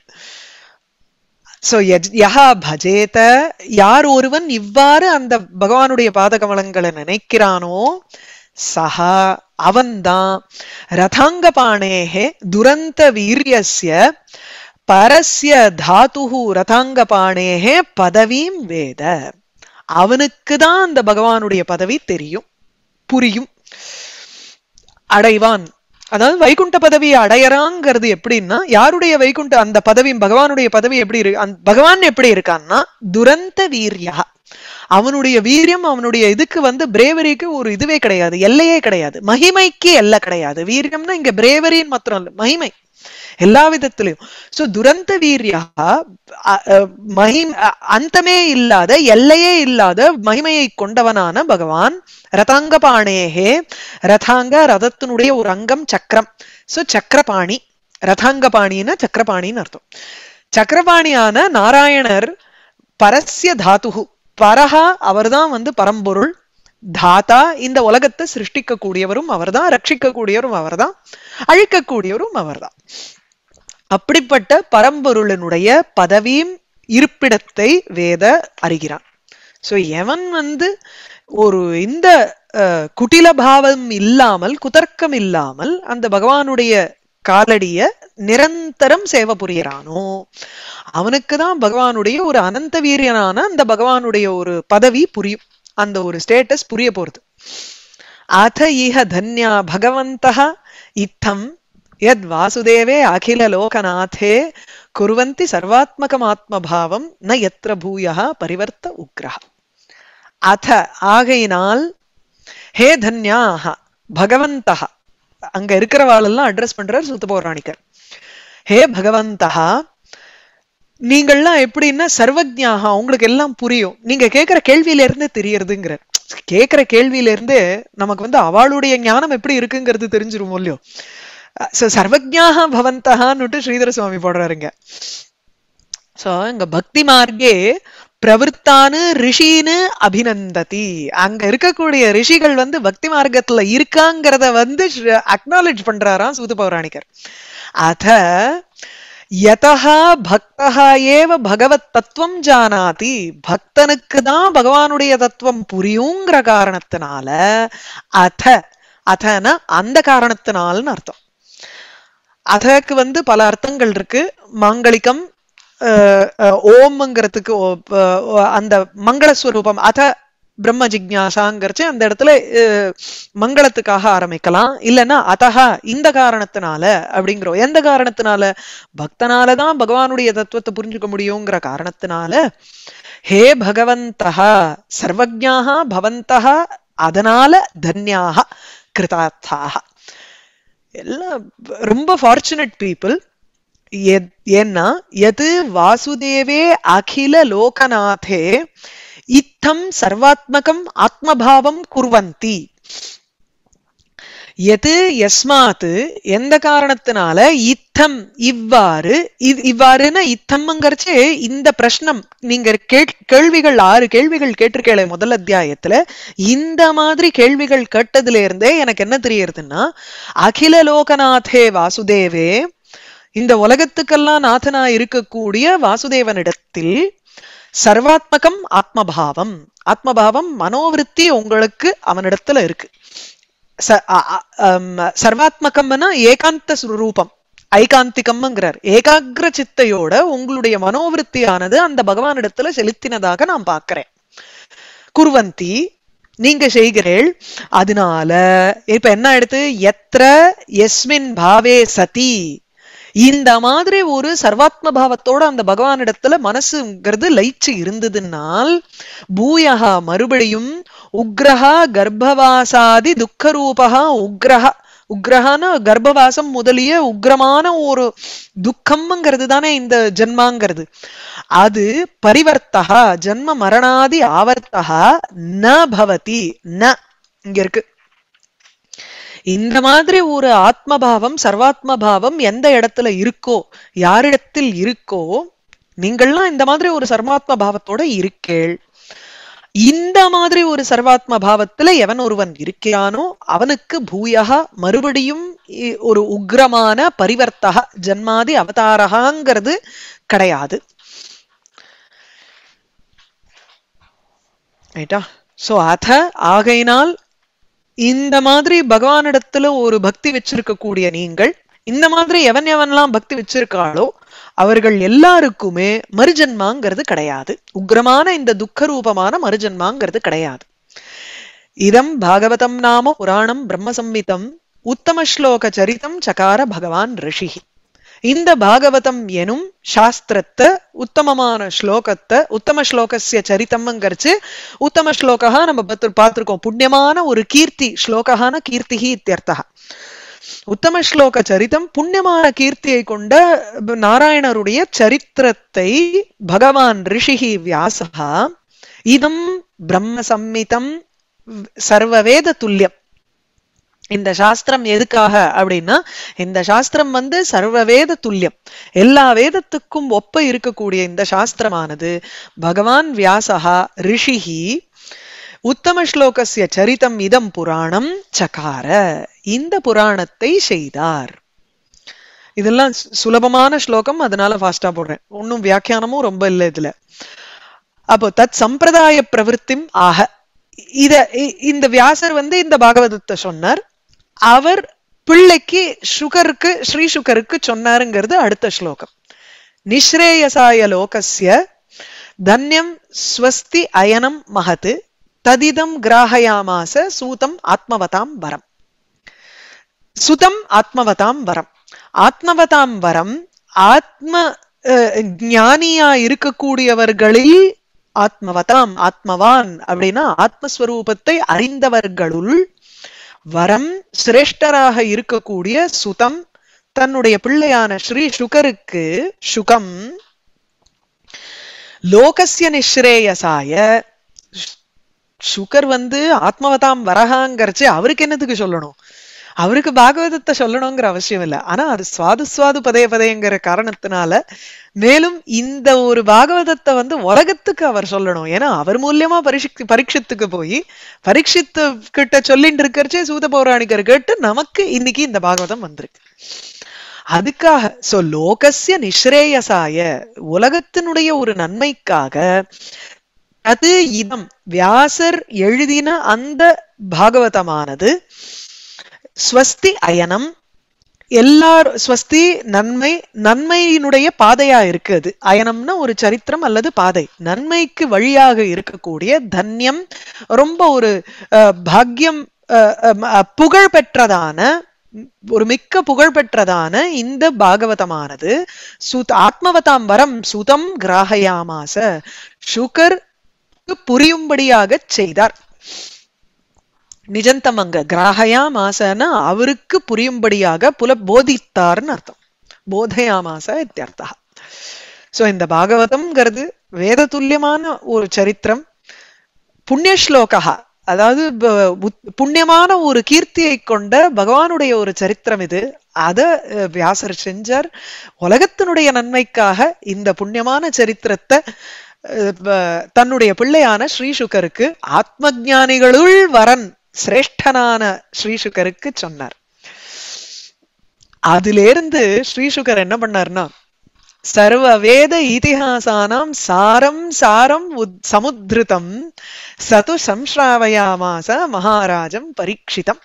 சோ யஹா பஜேத யார் ஒருவன் இவ்வாறு அந்த பகவானுடைய பாதகமலங்களை நினைக்கிறானோ சஹா அவன்தான் ரதாங்கபாணேஹே துரந்த வீரியஸ்ய பரஸ்ய தாத்து ரதாங்கபாணேஹே பதவியும் வேத அவனுக்கு தான் அந்த பகவானுடைய பதவி தெரியும் புரியும் அடைவான் அதாவது வைகுண்ட பதவியை அடையறாங்கிறது எப்படின்னா யாருடைய வைகுண்ட அந்த பதவியும் பகவானுடைய பதவி எப்படி இருக்கு பகவான் எப்படி இருக்கான்னா துரந்த வீரியா அவனுடைய வீரியம் அவனுடைய இதுக்கு வந்து பிரேவரிக்கு ஒரு இதுவே கிடையாது எல்லையே கிடையாது மகிமைக்கு எல்லாம் கிடையாது வீரியம்னா இங்க பிரேவரின்னு மாத்திரம் இல்லை மகிமை எல்லா விதத்திலையும் சோ துரந்த வீரியா மகி அந்தமே இல்லாத எல்லையே இல்லாத மகிமையை கொண்டவனான பகவான் ரதாங்க பாணேகே ரதாங்க ரதத்தினுடைய ஒரு அங்கம் சக்கரம் சோ சக்கரபாணி ரதாங்க பாணின்னு சக்கரபாணின்னு அர்த்தம் சக்கரபாணியான நாராயணர் பரஸ்ய தாத்துகு பரஹா அவர்தான் வந்து பரம்பொருள் தாத்தா இந்த உலகத்தை சிருஷ்டிக்க கூடியவரும் அவர்தான் ரட்சிக்க கூடியவரும் அவர்தான் அழிக்கக்கூடியவரும் அவர்தான் அப்படிப்பட்ட பரம்பொருளினுடைய பதவியும் இருப்பிடத்தை வேத அறிகிறான் சோ எவன் வந்து ஒரு இந்த குட்டில பாவம் இல்லாமல் குதர்க்கம் இல்லாமல் அந்த பகவானுடைய காலடிய நிரந்தரம் சேவை புரியறானோ அவனுக்குதான் பகவானுடைய ஒரு அனந்த வீரியனான அந்த பகவானுடைய ஒரு பதவி புரியும் அந்த ஒரு ஸ்டேட்டஸ் புரிய போறது அத இஹ தன்யா பகவந்த இத்தம் யத் வாசுதேவே அகில லோகநாதே குருவந்தி சர்வாத்மகமாத்மபாவம் ந எத்திர பூயா பரிவர்த்த உக்ரஹ அத ஆகையினால் ஹே தன்யாஹ பகவந்தஹா அங்க இருக்கிற வாழெல்லாம் அட்ரஸ் பண்றார் சுத்த பௌராணிக்கர் ஹே பகவந்தகா நீங்கள்லாம் எப்படின்னா சர்வஜாகா உங்களுக்கு எல்லாம் புரியும் நீங்க கேட்கிற கேள்வியில இருந்து தெரியறதுங்கிற கேட்கிற கேள்வியில இருந்து நமக்கு வந்து அவளுடைய ஞானம் எப்படி இருக்குங்கிறது தெரிஞ்சிருமோ இல்லையோ சர்வஜாகா பவந்தகான்னுட்டு ஸ்ரீதர சுவாமி போடுறாருங்க சோ இங்க பக்தி மார்க்கே பிரவருத்தானு ரிஷின்னு அபிநந்ததி அங்க இருக்கக்கூடிய ரிஷிகள் வந்து பக்தி மார்க்கத்துல இருக்காங்கிறத வந்து அக்னாலேஜ் பண்றாராம் சூது பௌராணிகர் அத யதா பக்தா ஏவ பகவத் தத்துவம் ஜானாதி பக்தனுக்கு தான் பகவானுடைய தத்துவம் புரியுங்கிற காரணத்தினால அத அதனா அந்த காரணத்தினால்னு அர்த்தம் அதற்கு வந்து பல அர்த்தங்கள் இருக்கு மாங்கலிகம் ஓம்ங்கிறதுக்கு அந்த மங்களஸ்வரூபம் அத பிரம்ம ஜிக்யாசாங்கிறச்சு அந்த இடத்துல மங்களத்துக்காக ஆரம்பிக்கலாம் இல்லைன்னா அதகா இந்த காரணத்தினால அப்படிங்கிறோம் எந்த காரணத்தினால பக்தனாலதான் பகவானுடைய தத்துவத்தை புரிஞ்சுக்க முடியுங்கிற காரணத்தினால ஹே பகவந்தா சர்வஜாக பவந்தா அதனால தன்யாக கிருதார்த்தாக எல்லாம் ரொம்ப ஃபார்ச்சுனேட் பீப்புள் ஏன்னா எது வாசுதேவே அகில லோகநாதே இத்தம் சர்வாத்மகம் ஆத்மபாவம் குர்வந்தி எது எஸ்மாத்து எந்த காரணத்தினால இத்தம் இவ்வாறு இது இவ்வாறுன்னா இத்தம்ங்கிறச்சு இந்த பிரச்சனம் நீங்க கேள்விகள் ஆறு கேள்விகள் கேட்டிருக்கேளே முதல் அத்தியாயத்துல இந்த மாதிரி கேள்விகள் கேட்டதுல இருந்தே எனக்கு என்ன தெரியறதுன்னா அகில லோகநாதே வாசுதேவே இந்த உலகத்துக்கெல்லாம் நாதனா இருக்கக்கூடிய வாசுதேவனிடத்தில் சர்வாத்மகம் ஆத்மபாவம் ஆத்மபாவம் மனோவிருத்தி உங்களுக்கு அவனிடத்துல இருக்கு சர்வாத்மகம்னா ஏகாந்த சுரூபம் ஐகாந்திகம்ங்கிறார் ஏகாகிர சித்தையோட உங்களுடைய மனோவிருத்தியானது அந்த பகவானிடத்துல செலுத்தினதாக நான் பார்க்கிறேன் குருவந்தி நீங்க செய்கிறேள் அதனால இப்ப என்ன எடுத்து எத்த எஸ்மின் பாவே சதி இந்த மாதிரி ஒரு சர்வாத்ம பாவத்தோட அந்த பகவானிடத்துல மனசுங்கிறது லைச்சு இருந்ததுனால் பூயகா மறுபடியும் உக்ரஹா கர்ப்பவாசாதி துக்கரூபகா உக்ரஹா உக்ரஹான கர்ப்பவாசம் முதலிய உக்ரமான ஒரு துக்கம்ங்கிறது தானே இந்த ஜென்மாங்கிறது அது பரிவர்த்தகா ஜென்ம மரணாதி ஆவர்த்தகா ந பவதி ந இங்க இருக்கு இந்த மாதிரி ஒரு ஆத்மபாவம் சர்வாத்ம பாவம் எந்த இடத்துல இருக்கோ யாரிடத்தில் இருக்கோ நீங்கள்லாம் இந்த மாதிரி ஒரு சர்வாத்ம பாவத்தோட இருக்கேள் இந்த மாதிரி ஒரு சர்வாத்ம பாவத்துல எவன் ஒருவன் இருக்கிறானோ அவனுக்கு பூயக மறுபடியும் ஒரு உக்ரமான பரிவர்த்தக ஜன்மாதி அவதாரகாங்கிறது கிடையாது சோ அத ஆகையினால் இந்த மாதிரி பகவானிடத்துல ஒரு பக்தி வச்சிருக்கக்கூடிய நீங்கள் இந்த மாதிரி எவன் எவன்லாம் பக்தி வச்சிருக்காளோ அவர்கள் எல்லாருக்குமே மறுஜன்மாங்கிறது கிடையாது உக்ரமான இந்த துக்க ரூபமான மறுஜன்மாங்கிறது கிடையாது இதம் பாகவதம் நாம புராணம் பிரம்மசம்மிதம் உத்தம ஸ்லோக சரிதம் சகார பகவான் ரிஷிகி இந்த பாகவதம் எனும் சாஸ்திரத்தை உத்தமமான ஸ்லோகத்தை உத்தம ஸ்லோகசிய சரித்தம்ங்கிறச்சு உத்தம ஸ்லோகா நம்ம பத்து பார்த்துருக்கோம் புண்ணியமான ஒரு கீர்த்தி ஸ்லோகான கீர்த்தி இத்தியர்த்தா உத்தம ஸ்லோக சரித்தம் புண்ணியமான கீர்த்தியை கொண்ட நாராயணருடைய சரித்திரத்தை பகவான் ரிஷிகி வியாசா இதம் பிரம்ம சம்மிதம் சர்வவேத துல்லியம் இந்த சாஸ்திரம் எதுக்காக அப்படின்னா இந்த சாஸ்திரம் வந்து சர்வவேத துல்லியம் எல்லா வேதத்துக்கும் ஒப்ப இருக்கக்கூடிய இந்த சாஸ்திரமானது பகவான் வியாசா ரிஷிஹி உத்தம ஸ்லோகசிய சரிதம் இதம் புராணம் சகார இந்த புராணத்தை செய்தார் இதெல்லாம் சுலபமான ஸ்லோகம் அதனால ஃபாஸ்டா போடுறேன் ஒன்னும் வியாக்கியானமும் ரொம்ப இல்லை இதுல அப்போ தத் சம்பிரதாய பிரவருத்தி ஆக இத இந்த வியாசர் வந்து இந்த பாகவதத்தை சொன்னார் அவர் பிள்ளைக்கு சுகருக்கு ஸ்ரீ சுகருக்கு சொன்னாருங்கிறது அடுத்த ஸ்லோகம் நிஸ்ரேயசாய லோகஸ்ய தன்யம் ஸ்வஸ்தி அயனம் மகத்து ததிதம் கிராகயாமாச சூதம் ஆத்மவதாம் வரம் சுதம் ஆத்மவதாம் வரம் ஆத்மவதாம் வரம் ஆத்ம ஞானியா இருக்கக்கூடியவர்களில் ஆத்மவதாம் ஆத்மவான் அப்படின்னா ஆத்மஸ்வரூபத்தை அறிந்தவர்களுள் வரம் சிரேஷ்டராக இருக்கக்கூடிய சுதம் தன்னுடைய பிள்ளையான ஸ்ரீ சுகருக்கு சுகம் லோகசிய நிஸ்ரேயசாய சுகர் வந்து ஆத்மவதாம் வரகாங்கிறச்சு அவருக்கு என்னத்துக்கு சொல்லணும் அவருக்கு பாகவதத்தை சொல்லணுங்கிற அவசியம் இல்லை ஆனா அது சுவாது சுவாது பதே பதைங்கிற காரணத்தினால மேலும் இந்த ஒரு பாகவதத்தை வந்து உலகத்துக்கு அவர் சொல்லணும் ஏன்னா அவர் மூலியமா பரிசு பரீட்சத்துக்கு போய் பரீட்சித்து கிட்ட சொல்லிட்டு இருக்கிறச்சே சூத பௌராணிகர் கேட்டு நமக்கு இன்னைக்கு இந்த பாகவதம் வந்திருக்கு அதுக்காக சோ லோகசிய நிஸ்ரேயசாய உலகத்தினுடைய ஒரு நன்மைக்காக அது இதம் வியாசர் எழுதின அந்த பாகவதமானது ஸ்வஸ்தி அயனம் எல்லார் ஸ்வஸ்தி நன்மை நன்மையினுடைய பாதையா இருக்கு அது அயனம்னா ஒரு சரித்திரம் அல்லது பாதை நன்மைக்கு வழியாக இருக்கக்கூடிய தன்யம் ரொம்ப ஒரு பாக்யம் புகழ் பெற்றதான ஒரு மிக்க புகழ் பெற்றதான இந்த பாகவதமானது சூத் ஆத்மவதாம் வரம் சுதம் கிராகயாமாச சுகர் புரியும்படியாக செய்தார் நிஜந்தமங்க கிராகயாமாசன்னா அவருக்கு புரியும்படியாக புல போதித்தார்னு அர்த்தம் போதையாமாச இத்தியர்த்தா சோ இந்த பாகவதம்ங்கிறது வேத துல்லியமான ஒரு சரித்திரம் புண்ணிய ஸ்லோகா அதாவது புண்ணியமான ஒரு கீர்த்தியை கொண்ட பகவானுடைய ஒரு சரித்திரம் இது அத வியாசர் செஞ்சார் உலகத்தினுடைய நன்மைக்காக இந்த புண்ணியமான சரித்திரத்தை தன்னுடைய பிள்ளையான ஸ்ரீசுகருக்கு ஆத்ம ஜானிகளுள் வரன் சிரேஷ்டனான ஸ்ரீசுகருக்கு சொன்னார் அதிலிருந்து ஸ்ரீசுகர் என்ன பண்ணார்னா சர்வ வேத இதிஹாசானாம் சாரம் சாரம் சமுத்ருதம் சது சம்ஸ்ராவயாமாச மகாராஜம் பரீட்சிதம்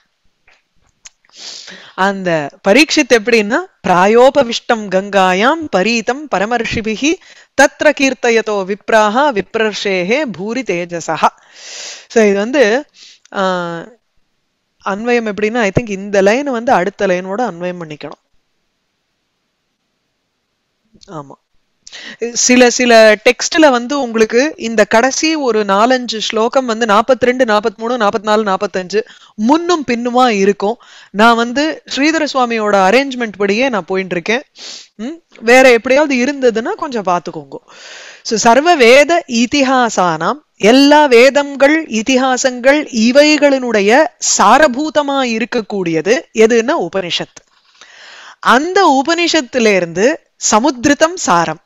அந்த பரீட்சித் எப்படின்னா பிராயோபவிஷ்டம் கங்காயாம் பரீதம் பரமர்ஷிபிகி தத்ர கீர்த்தயதோ விப்ராஹா விப்ரர்ஷேகே பூரி தேஜசா சோ இது வந்து அன்வயம் எப்படின்னா ஐ திங்க் இந்த லைன் வந்து அடுத்த லைனோட அன்வயம் பண்ணிக்கணும் ஆமா சில சில டெக்ஸ்ட்ல வந்து உங்களுக்கு இந்த கடைசி ஒரு நாலஞ்சு ஸ்லோகம் வந்து நாற்பத்தி ரெண்டு நாற்பத்தி மூணு நாற்பத்தி நாலு நாற்பத்தஞ்சு முன்னும் பின்னுமா இருக்கும் நான் வந்து ஸ்ரீதர சுவாமியோட அரேஞ்ச்மெண்ட் படியே நான் போயிட்டு இருக்கேன் வேற எப்படியாவது இருந்ததுன்னா கொஞ்சம் பார்த்துக்கோங்க ஸோ சர்வ வேத இதிகாசானாம் எல்லா வேதங்கள் இதிகாசங்கள் இவைகளினுடைய சாரபூதமா இருக்கக்கூடியது எதுன்னா உபனிஷத் அந்த இருந்து சமுத்திரம் சாரம்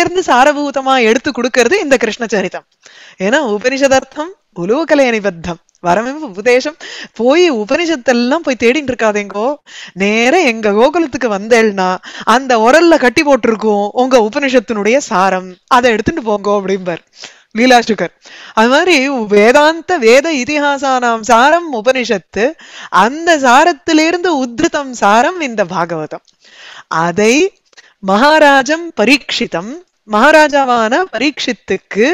இருந்து சாரபூதமா எடுத்து கொடுக்கறது இந்த கிருஷ்ண சரிதம் ஏன்னா உபனிஷதார்த்தம் உலோகலை அணிபத்தம் வரவேம்பு உபதேசம் போய் உபனிஷத்தெல்லாம் போய் தேடிட்டு இருக்காதேங்கோ நேர எங்க கோகுலத்துக்கு வந்தேன்னா அந்த உரல்ல கட்டி போட்டிருக்கும் உங்க உபனிஷத்தினுடைய சாரம் அதை எடுத்துட்டு போங்கோ அப்படிம்பார் சுகர் அது மாதிரி வேதாந்த வேத இதிகாசானாம் சாரம் உபனிஷத்து அந்த சாரத்திலிருந்து உத்ருதம் சாரம் இந்த பாகவதம் அதை மகாராஜம் பரீட்சிதம் மகாராஜாவான பரீட்சித்துக்கு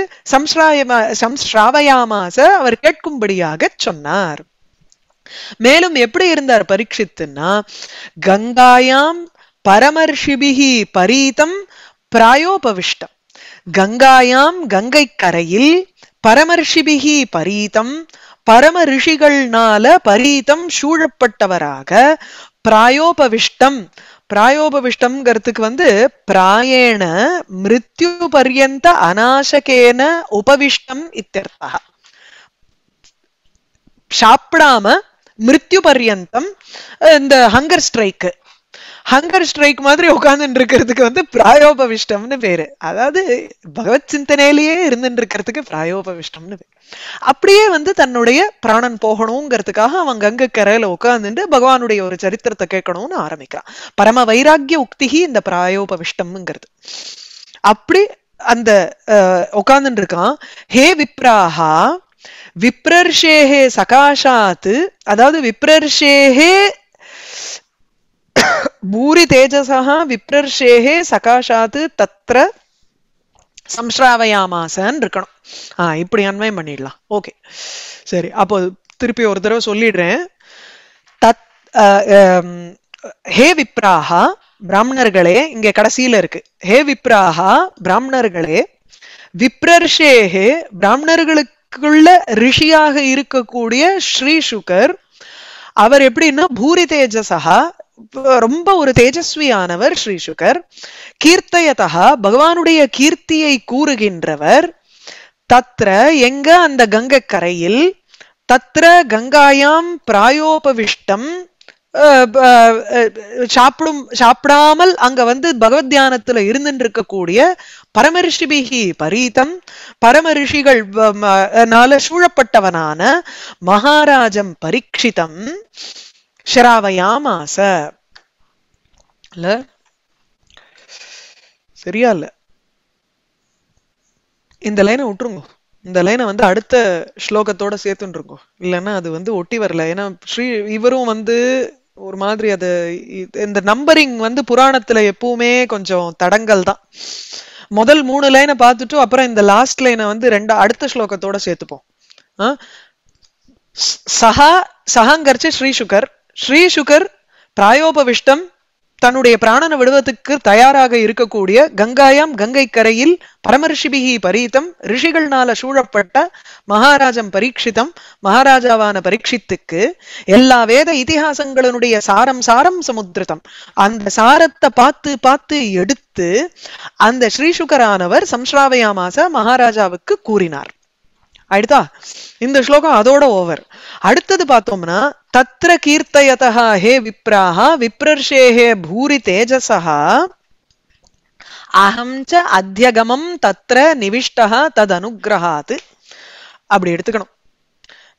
சம்ஸ்ராவயாமாச அவர் கேட்கும்படியாக சொன்னார் மேலும் எப்படி இருந்தார் பரீட்சித்துன்னா கங்காயாம் பரமர்ஷிபிகி பரீதம் பிராயோபவிஷ்டம் கங்காயாம் கங்கை கரையில் பரமர்ஷிபிகி பரீதம் பரம ரிஷிகள்னால பரீதம் சூழப்பட்டவராக பிராயோபவிஷ்டம் பிராயோபவிஷ்டம்ங்கிறதுக்கு வந்து பிராயேண மிருத்யு பர்யந்த அநாசகேன உபவிஷ்டம் இத்தியர்த்தா சாப்பிடாம மிருத்யு பர்யந்தம் இந்த ஹங்கர் ஸ்ட்ரைக்கு ஹங்கர் ஸ்ட்ரைக் மாதிரி உட்காந்துட்டு இருக்கிறதுக்கு வந்து பிராயோபவிஷ்டம்னு பேரு அதாவது பகவத் சிந்தனையிலேயே இருந்துட்டு இருக்கிறதுக்கு பிராயோபவிஷ்டம்னு பேர் அப்படியே வந்து தன்னுடைய பிராணன் போகணுங்கிறதுக்காக அவன் கங்க கரையில உட்காந்துட்டு பகவானுடைய ஒரு சரித்திரத்தை கேட்கணும்னு ஆரம்பிக்கிறான் பரம வைராக்கிய உக்திகி இந்த பிராயோபவிஷ்டம்ங்கிறது அப்படி அந்த உட்காந்துட்டு இருக்கான் ஹே விப்ராஹா விப்ரர்ஷேஹே சகாஷாத்து அதாவது விப்ரர்ஷேஹே பூரி தேஜசா விப்ரர்ஷேகே சகாஷாத்து தத்ர சம்ஸ்ராவயாமாசன் இருக்கணும் ஆ இப்படி அன்வயம் பண்ணிடலாம் ஓகே சரி அப்போ திருப்பி ஒரு தடவை சொல்லிடுறேன் தத் ஹே விப்ராஹா பிராமணர்களே இங்க கடைசியில இருக்கு ஹே விப்ராஹா பிராமணர்களே விப்ரர்ஷேஹே பிராமணர்களுக்குள்ள ரிஷியாக இருக்கக்கூடிய ஸ்ரீ சுகர் அவர் எப்படின்னா பூரி தேஜசா ரொம்ப ஒரு தேஜஸ்வியானவர் ஸ்ரீ சுகர் கீர்த்தையதா பகவானுடைய கீர்த்தியை கூறுகின்றவர் தத்ர எங்க அந்த கரையில் தத்ர கங்காயாம் பிராயோபவிஷ்டம் சாப்பிடும் சாப்பிடாமல் அங்க வந்து பகவத் தியானத்துல இருந்துட்டு இருக்கக்கூடிய பரமரிஷிபிகி பரீதம் பரமரிஷிகள் சூழப்பட்டவனான மகாராஜம் பரீட்சிதம் ஷராவயாமாச இல்ல சரியா இல்ல இந்த லைனை விட்டுருங்க இந்த லைனை வந்து அடுத்த ஸ்லோகத்தோட சேர்த்துருங்கோ இல்லைன்னா அது வந்து ஒட்டி வரல ஏன்னா ஸ்ரீ இவரும் வந்து ஒரு மாதிரி அது இந்த நம்பரிங் வந்து புராணத்துல எப்பவுமே கொஞ்சம் தடங்கல் தான் முதல் மூணு லைனை பார்த்துட்டு அப்புறம் இந்த லாஸ்ட் லைனை வந்து ரெண்டு அடுத்த ஸ்லோகத்தோட சேர்த்துப்போம் சஹா சஹாங்கர்ச்சி ஸ்ரீ சுகர் ஸ்ரீசுகர் பிராயோபவிஷ்டம் தன்னுடைய பிராணனை விடுவதற்கு தயாராக இருக்கக்கூடிய கங்காயாம் கங்கை கரையில் பரமரிஷிபிகி பரீத்தம் ரிஷிகள்னால சூழப்பட்ட மகாராஜம் பரீட்சிதம் மகாராஜாவான பரீட்சித்துக்கு எல்லா வேத இதிகாசங்களுடைய சாரம் சாரம் சமுத்திரதம் அந்த சாரத்தை பார்த்து பார்த்து எடுத்து அந்த ஸ்ரீசுகரானவர் சம்ஸ்ராவயாமாச மகாராஜாவுக்கு கூறினார் ஆயிடுதா இந்த ஸ்லோகம் அதோட ஓவர் அடுத்தது பார்த்தோம்னா தத்ர கீர்த்தயதா ஹே விப்ராஹா விப்ரர்ஷே ஹே பூரி தேஜசா அகம் ச அத்தியகமம் தத்ர நிவிஷ்டா தது அப்படி எடுத்துக்கணும்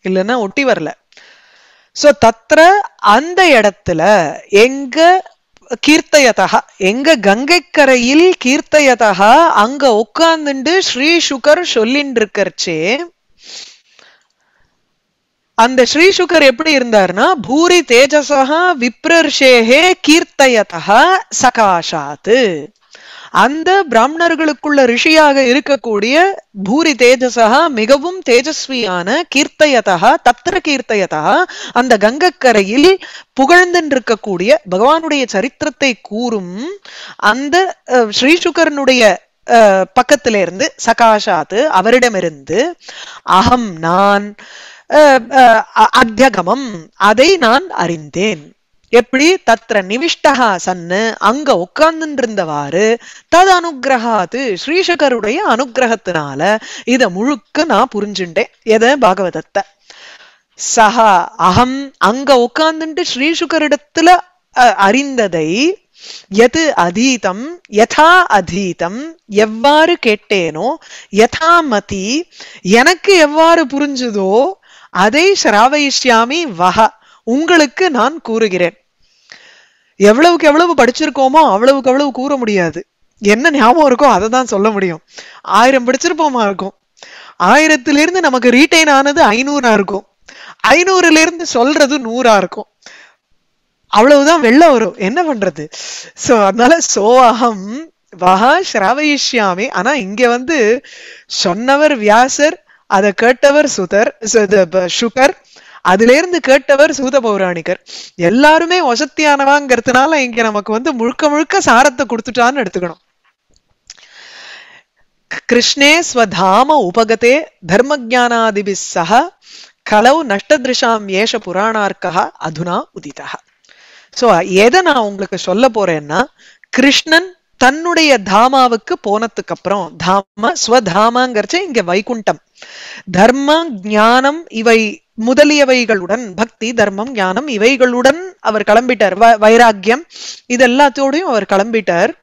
இல்லைன்னா ஒட்டி வரல சோ தத்ர அந்த இடத்துல எங்க கீர்த்தயதா எங்க கங்கைக்கரையில் கீர்த்தயதா அங்க உட்கார்ந்துண்டு ஸ்ரீ சுகர் சொல்லின்னு இருக்கர்ச்சே அந்த ஸ்ரீ சுகர் எப்படி இருந்தார்னா பூரி தேஜசா விப்ரர்ஷேகே கீர்த்தயதா சகாஷாத்து அந்த பிராமணர்களுக்குள்ள ரிஷியாக இருக்கக்கூடிய பூரி தேஜசா மிகவும் தேஜஸ்வியான கீர்த்தயதா தத்திர கீர்த்தயதா அந்த கங்கக்கரையில் புகழ்ந்திருக்கக்கூடிய பகவானுடைய சரித்திரத்தை கூறும் அந்த ஸ்ரீசுகரனுடைய பக்கத்துல இருந்து சகாஷாத்து அவரிடமிருந்து அகம் நான் அத்தியகமம் அதை நான் அறிந்தேன் எப்படி தத்திர நிவிஷ்டகா சன்னு அங்க இருந்தவாறு தது அனுகிரகாது ஸ்ரீசகருடைய அனுகிரகத்தினால இத முழுக்க நான் புரிஞ்சுட்டேன் எத பாகவதத்தை சஹா அகம் அங்க உட்கார்ந்துட்டு ஸ்ரீசுகரிடத்துல அறிந்ததை எது அதீதம் யதா அதீதம் எவ்வாறு கேட்டேனோ யதா மதி எனக்கு எவ்வாறு புரிஞ்சுதோ அதை ஸ்ராவயிஷ்யாமி வஹ உங்களுக்கு நான் கூறுகிறேன் எவ்வளவுக்கு எவ்வளவு படிச்சிருக்கோமோ அவ்வளவுக்கு அவ்வளவு கூற முடியாது என்ன ஞாபகம் இருக்கோ அதை தான் சொல்ல முடியும் ஆயிரம் படிச்சிருப்போமா இருக்கும் இருந்து நமக்கு ரீட்டைன் ஆனது ஐநூறா இருக்கும் ஐநூறுல இருந்து சொல்றது நூறா இருக்கும் அவ்வளவுதான் வெளில வரும் என்ன பண்றது சோ அதனால சோவாகம் வகா ஸ்ராவயிஷ்யாமி ஆனா இங்க வந்து சொன்னவர் வியாசர் அதை கேட்டவர் சுதர் சுகர் அதுல இருந்து கேட்டவர் சூத பௌராணிகர் எல்லாருமே வசத்தியானவாங்கிறதுனால இங்க நமக்கு வந்து முழுக்க முழுக்க சாரத்தை கொடுத்துட்டான்னு எடுத்துக்கணும் கிருஷ்ணே ஸ்வதாம உபகதே தர்மஜானாதிபி சக கலவு நஷ்டதிருஷாம் ஏஷ புராணார்க்கா அதுனா உதிதா சோ எதை நான் உங்களுக்கு சொல்ல போறேன்னா கிருஷ்ணன் தன்னுடைய தாமாவுக்கு போனதுக்கு அப்புறம் தாம ஸ்வதாமாங்கிறச்ச இங்க வைகுண்டம் தர்மம் ஞானம் இவை முதலியவைகளுடன் பக்தி தர்மம் ஞானம் இவைகளுடன் அவர் கிளம்பிட்டார் வைராக்கியம் இது எல்லாத்தோடையும் அவர் கிளம்பிட்டார்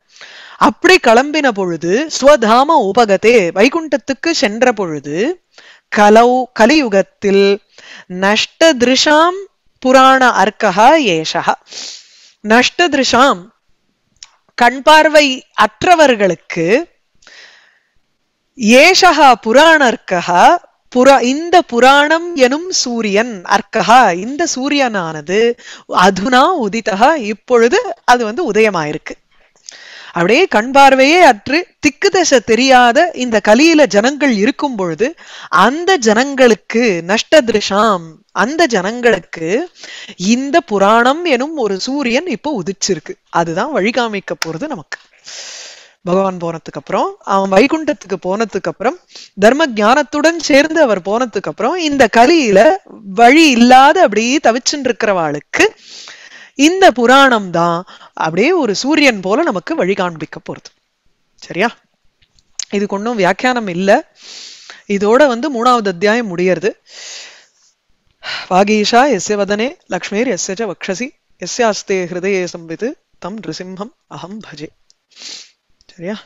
அப்படி கிளம்பின பொழுது ஸ்வதாம உபகத்தே வைகுண்டத்துக்கு சென்ற பொழுது கலௌ கலியுகத்தில் நஷ்ட திருஷாம் புராண அர்க்கா ஏஷா நஷ்டதிருஷாம் கண் பார்வை அற்றவர்களுக்கு ஏஷகா புராணர்க்கா புரா இந்த புராணம் எனும் சூரியன் அர்க்கா இந்த சூரியனானது அதுனா உதித்தகா இப்பொழுது அது வந்து உதயமாயிருக்கு அப்படியே கண் பார்வையே அற்று திக்கு தசை தெரியாத இந்த கலியில ஜனங்கள் இருக்கும் பொழுது அந்த ஜனங்களுக்கு நஷ்ட திருஷாம் அந்த ஜனங்களுக்கு இந்த புராணம் எனும் ஒரு சூரியன் இப்போ உதிச்சிருக்கு அதுதான் வழிகாமிக்க போறது நமக்கு பகவான் போனதுக்கு அப்புறம் அவன் வைகுண்டத்துக்கு போனதுக்கு அப்புறம் தர்ம ஜானத்துடன் சேர்ந்து அவர் போனதுக்கு அப்புறம் இந்த கலியில வழி இல்லாத அப்படியே தவிச்சுட்டு இருக்கிறவாளுக்கு இந்த புராணம் தான் அப்படியே ஒரு சூரியன் போல நமக்கு வழி காண்பிக்க போறது சரியா இது கொண்டும் வியாக்கியானம் இல்லை இதோட வந்து மூணாவது அத்தியாயம் முடியறது வாகீஷா எஸ்ய வதனே லக்ஷ்மீர் எஸ்ய ச வக்ஷசி எஸ்யாஸ்தே ஹிருதய சம்பித்து தம் நிருசிம்ஹம் அகம் பஜே சரியா